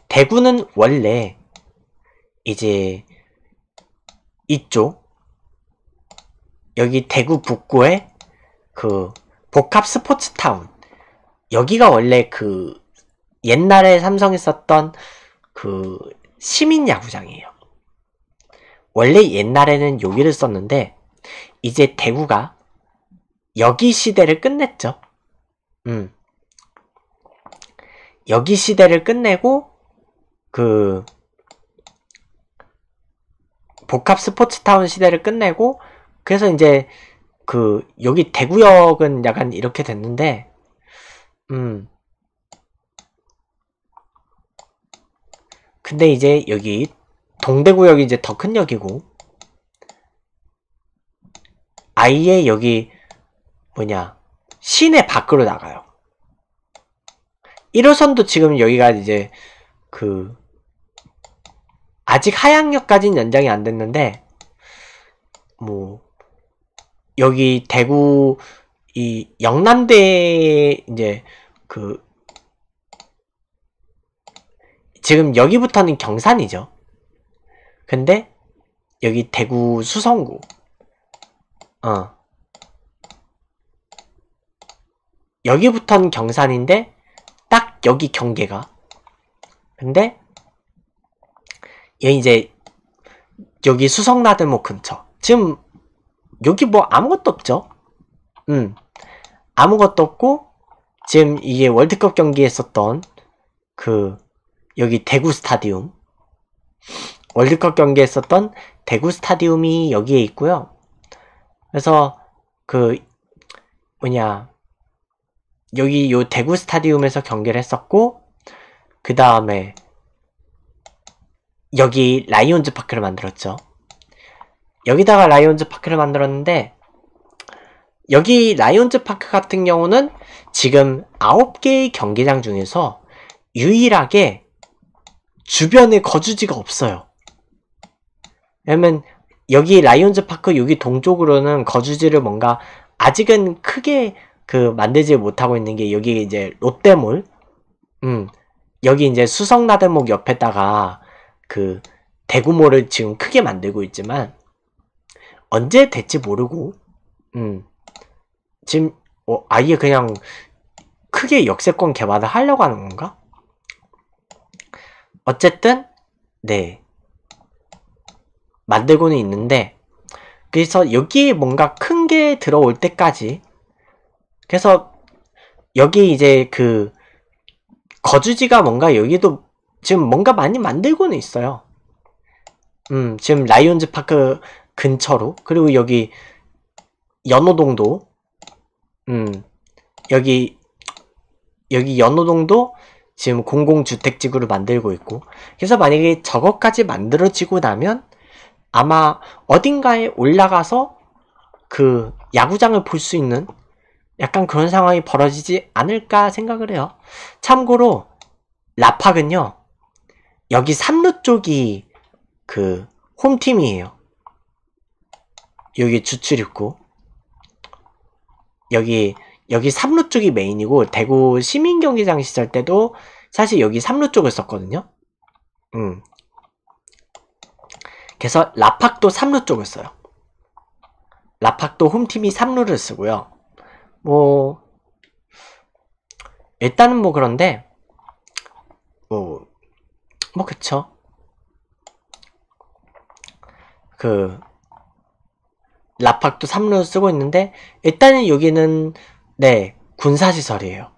대구는 원래 이제 이쪽 여기 대구 북구에그 복합 스포츠타운 여기가 원래 그 옛날에 삼성이 썼던 그 시민 야구장이에요. 원래 옛날에는 여기를 썼는데 이제 대구가 여기 시대를 끝냈죠. 음. 여기 시대를 끝내고 그 복합 스포츠타운 시대를 끝내고 그래서 이제 그 여기 대구역은 약간 이렇게 됐는데 음 근데 이제 여기 동대구역이 이제 더 큰 역이고 아예 여기 뭐냐 시내 밖으로 나가요 1호선도 지금 여기가 이제 그 아직 하양역까지는 연장이 안 됐는데 뭐 여기 대구 이 영남대 이제 그 지금 여기부터는 경산이죠. 근데 여기 대구 수성구 어 여기부터는 경산인데 딱 여기 경계가 근데 얘 이제 여기 수성나들목 근처 지금 여기 뭐 아무것도 없죠 음 아무것도 없고 지금 이게 월드컵 경기에 썼던 그 여기 대구 스타디움 월드컵 경기했었던 대구 스타디움이 여기에 있고요. 그래서 그 뭐냐 여기 요 대구 스타디움에서 경기를 했었고 그 다음에 여기 라이온즈 파크를 만들었죠. 여기다가 라이온즈 파크를 만들었는데 여기 라이온즈 파크 같은 경우는 지금 9개의 경기장 중에서 유일하게 주변에 거주지가 없어요. 왜냐면 여기 라이온즈 파크 여기 동쪽으로는 거주지를 뭔가 아직은 크게 그 만들지 못하고 있는 게 여기 이제 롯데몰 음 여기 이제 수성나들목 옆에다가 그 대구몰을 지금 크게 만들고 있지만 언제 될지 모르고 음 지금 어, 아예 그냥 크게 역세권 개발을 하려고 하는 건가? 어쨌든 네 만들고는 있는데 그래서 여기 뭔가 큰 게 들어올 때까지 그래서 여기 이제 그 거주지가 뭔가 여기도 지금 뭔가 많이 만들고는 있어요 음 지금 라이온즈 파크 근처로 그리고 여기 연호동도 음 여기 여기 연호동도 지금 공공주택지구를 만들고 있고 그래서 만약에 저것까지 만들어지고 나면 아마 어딘가에 올라가서 그 야구장을 볼 수 있는 약간 그런 상황이 벌어지지 않을까 생각을 해요. 참고로 라팍은요. 여기 삼루 쪽이 그 홈팀이에요. 여기 주출 입구 여기 여기 삼루 쪽이 메인이고 대구 시민경기장 시절 때도 사실 여기 삼루 쪽을 썼거든요. 음. 그래서 라팍도 삼루 쪽을 써요. 라팍도 홈팀이 삼루를 쓰고요. 뭐 일단은 뭐 그런데 뭐뭐 뭐 그쵸. 그 라팍도 삼루 쓰고 있는데 일단은 여기는 네, 군사시설이에요.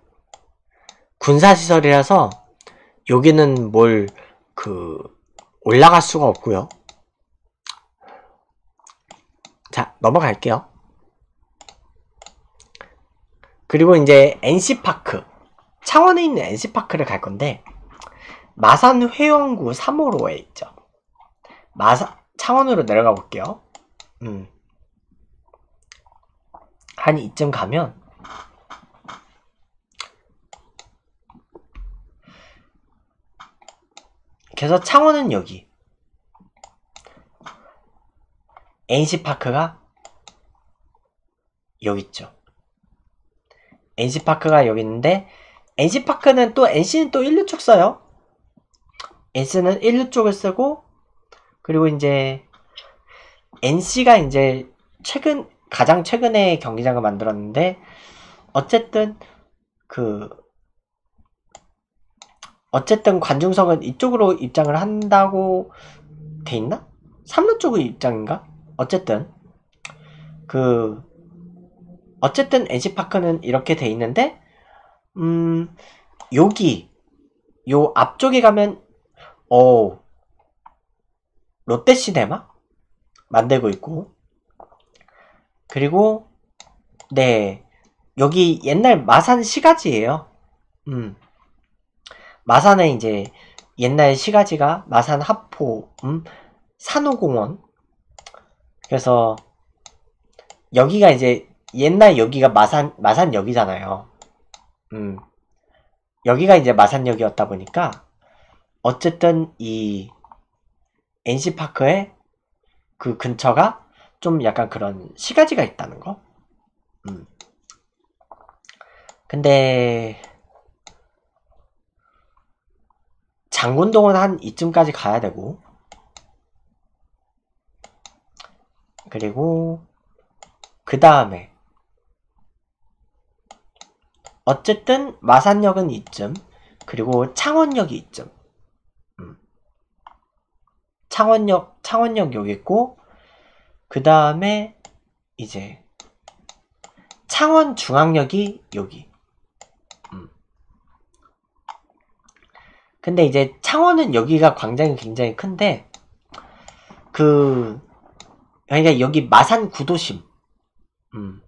군사시설이라서 여기는 뭘 그 올라갈 수가 없고요. 자, 넘어갈게요. 그리고 이제 NC파크 창원에 있는 NC파크를 갈 건데 마산 회원구 3호로에 있죠. 마산 창원으로 내려가 볼게요. 음. 한 이쯤 가면 그래서 창원은 여기 NC파크가 여기 있죠 NC파크가 여기 있는데 NC파크는 또 NC는 또1루쪽 써요 NC는 1루 쪽을 쓰고 그리고 이제 NC가 이제 최근 가장 최근에 경기장을 만들었는데 어쨌든 그 어쨌든 관중석은 이쪽으로 입장을 한다고 돼 있나? 3루 쪽의 입장인가? 어쨌든 그 어쨌든 n c 파크는 이렇게 돼 있는데 음 여기 요 앞쪽에 가면 어 롯데시네마 만들고 있고 그리고 네 여기 옛날 마산 시가지예요 음 마산에 이제 옛날 시가지가 마산 합포 음? 산호공원 그래서 여기가 이제 옛날 여기가 마산 마산역이잖아요. 음 여기가 이제 마산역이었다 보니까 어쨌든 이 NC 파크의 그 근처가 좀 약간 그런 시가지가 있다는 거. 음 근데 장군동은 한 이쯤까지 가야 되고 그리고 그 다음에 어쨌든 마산역은 이쯤 그리고 창원역이 이쯤 음. 창원역 창원역 여기 있고 그 다음에 이제 창원중앙역이 여기 근데 이제 창원은 여기가 광장이 굉장히 큰데 그 그러니까 여기 마산 구도심 음.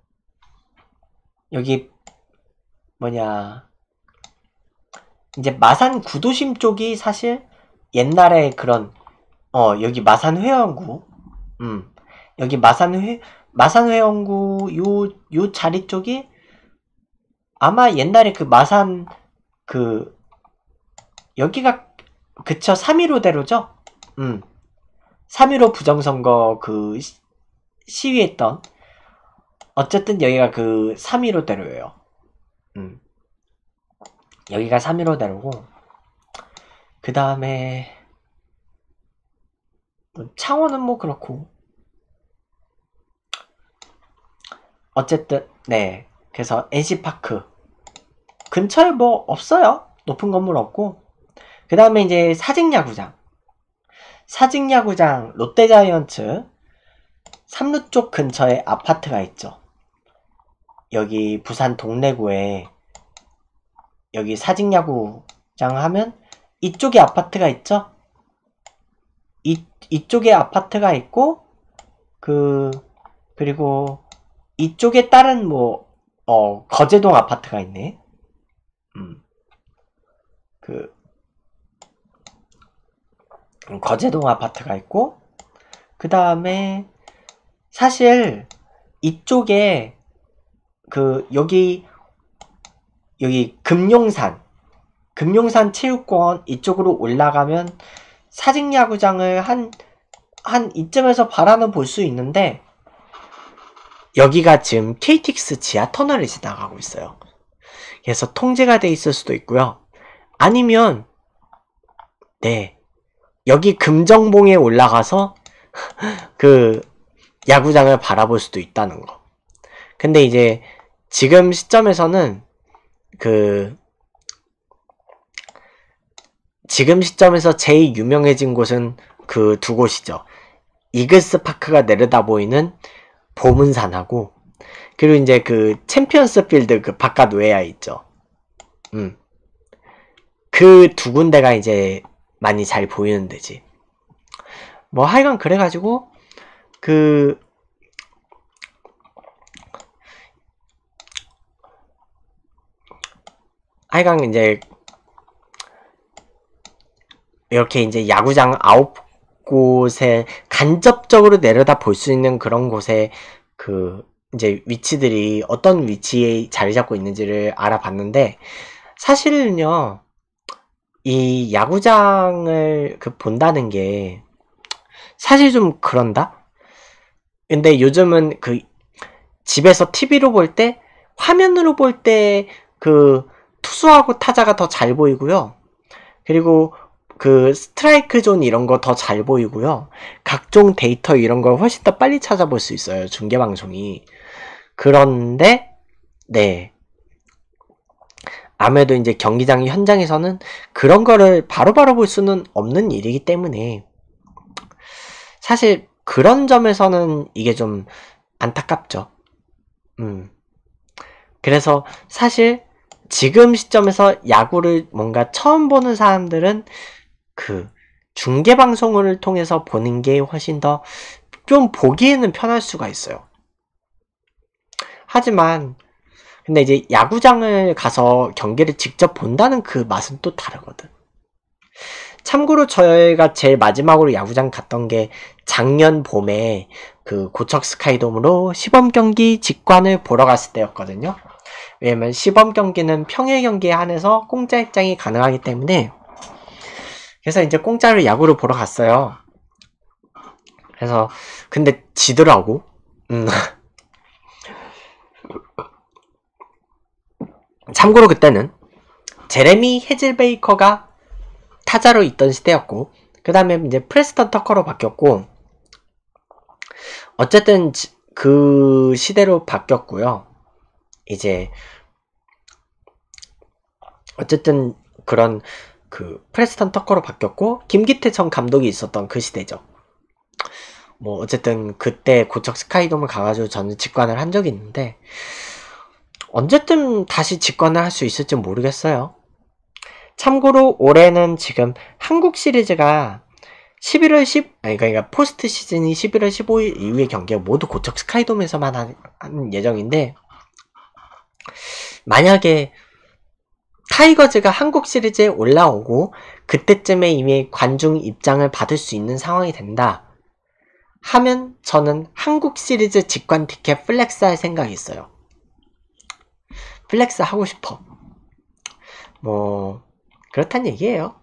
여기 뭐냐 이제 마산 구도심 쪽이 사실 옛날에 그런 어 여기 마산 회원구 음 여기 마산 회 마산 회원구 요 요 자리 쪽이 아마 옛날에 그 마산 그 여기가 그쵸 3.15대로죠? 음. 3.15 부정선거 그 시, 시위했던 어쨌든 여기가 그 3.15대로예요. 음. 여기가 3.15대로고 그 다음에 뭐 창원은 뭐 그렇고 어쨌든 네 그래서 NC파크 근처에 뭐 없어요 높은 건물 없고 그 다음에 이제 사직야구장 사직야구장 롯데자이언츠 삼루 쪽 근처에 아파트가 있죠. 여기 부산 동래구에 여기 사직야구장 하면 이쪽에 아파트가 있죠. 이, 이쪽에 아파트가 있고 그 그리고 이쪽에 다른 뭐 어, 거제동 아파트가 있네. 음. 그 거제동 아파트가 있고 그 다음에 사실 이쪽에 그 여기 여기 금룡산 금룡산 체육공원 이쪽으로 올라가면 사직야구장을 한, 한 이쯤에서 바라는 볼수 있는데 여기가 지금 KTX 지하 터널이 지나가고 있어요. 그래서 통제가 돼 있을 수도 있고요. 아니면 네 여기 금정봉에 올라가서 [LAUGHS] 그 야구장을 바라볼 수도 있다는 거. 근데 이제 지금 시점에서는 그 지금 시점에서 제일 유명해진 곳은 그 두 곳이죠. 이글스 파크가 내려다 보이는 보문산하고 그리고 이제 그 챔피언스 필드 그 바깥 외야 있죠. 음. 그 두 군데가 이제 많이 잘 보이는 데지. 뭐 하여간 그래가지고 그 하여간 이제 이렇게 이제 야구장 아홉 곳에 간접적으로 내려다 볼 수 있는 그런 곳에 그 이제 위치들이 어떤 위치에 자리 잡고 있는지를 알아봤는데 사실은요 이 야구장을 그 본다는 게 사실 좀 그런다? 근데 요즘은 그 집에서 TV로 볼 때 화면으로 볼 때 그 투수하고 타자가 더 잘 보이고요. 그리고 그 스트라이크 존 이런 거 더 잘 보이고요. 각종 데이터 이런 걸 훨씬 더 빨리 찾아볼 수 있어요. 중계방송이. 그런데, 네. 아무래도 이제 경기장 현장에서는 그런 거를 바로바로 바로 볼 수는 없는 일이기 때문에 사실 그런 점에서는 이게 좀 안타깝죠. 음. 그래서 사실 지금 시점에서 야구를 뭔가 처음 보는 사람들은 그 중계 방송을 통해서 보는 게 훨씬 더 좀 보기에는 편할 수가 있어요. 하지만 근데 이제 야구장을 가서 경기를 직접 본다는 그 맛은 또 다르거든. 참고로 저희가 제일 마지막으로 야구장 갔던 게 작년 봄에 그 고척 스카이돔으로 시범 경기 직관을 보러 갔을 때였거든요. 왜냐면 시범 경기는 평일 경기에 한해서 공짜 입장이 가능하기 때문에 그래서 이제 공짜로 야구를 보러 갔어요. 그래서 근데 지더라고. 음. 참고로 그때는 제레미 헤즐베이커가 타자로 있던 시대였고 그 다음에 이제 프레스턴 터커로 바뀌었고 어쨌든 그 시대로 바뀌었고요. 이제 어쨌든 그런 그 프레스턴 터커로 바뀌었고 김기태 전 감독이 있었던 그 시대죠. 뭐 어쨌든 그때 고척 스카이돔을 가가지고 전 직관을 한 적이 있는데 언제쯤 다시 집권을 할 수 있을지 모르겠어요. 참고로 올해는 지금 한국 시리즈가 11월 10, 아니, 그러니까 포스트 시즌이 11월 15일 이후의 경기가 모두 고척 스카이돔에서만 하는 예정인데, 만약에 타이거즈가 한국 시리즈에 올라오고, 그때쯤에 이미 관중 입장을 받을 수 있는 상황이 된다. 하면 저는 한국 시리즈 직관 티켓 플렉스 할 생각이 있어요. 플렉스 하고 싶어. 뭐, 그렇단 얘기예요.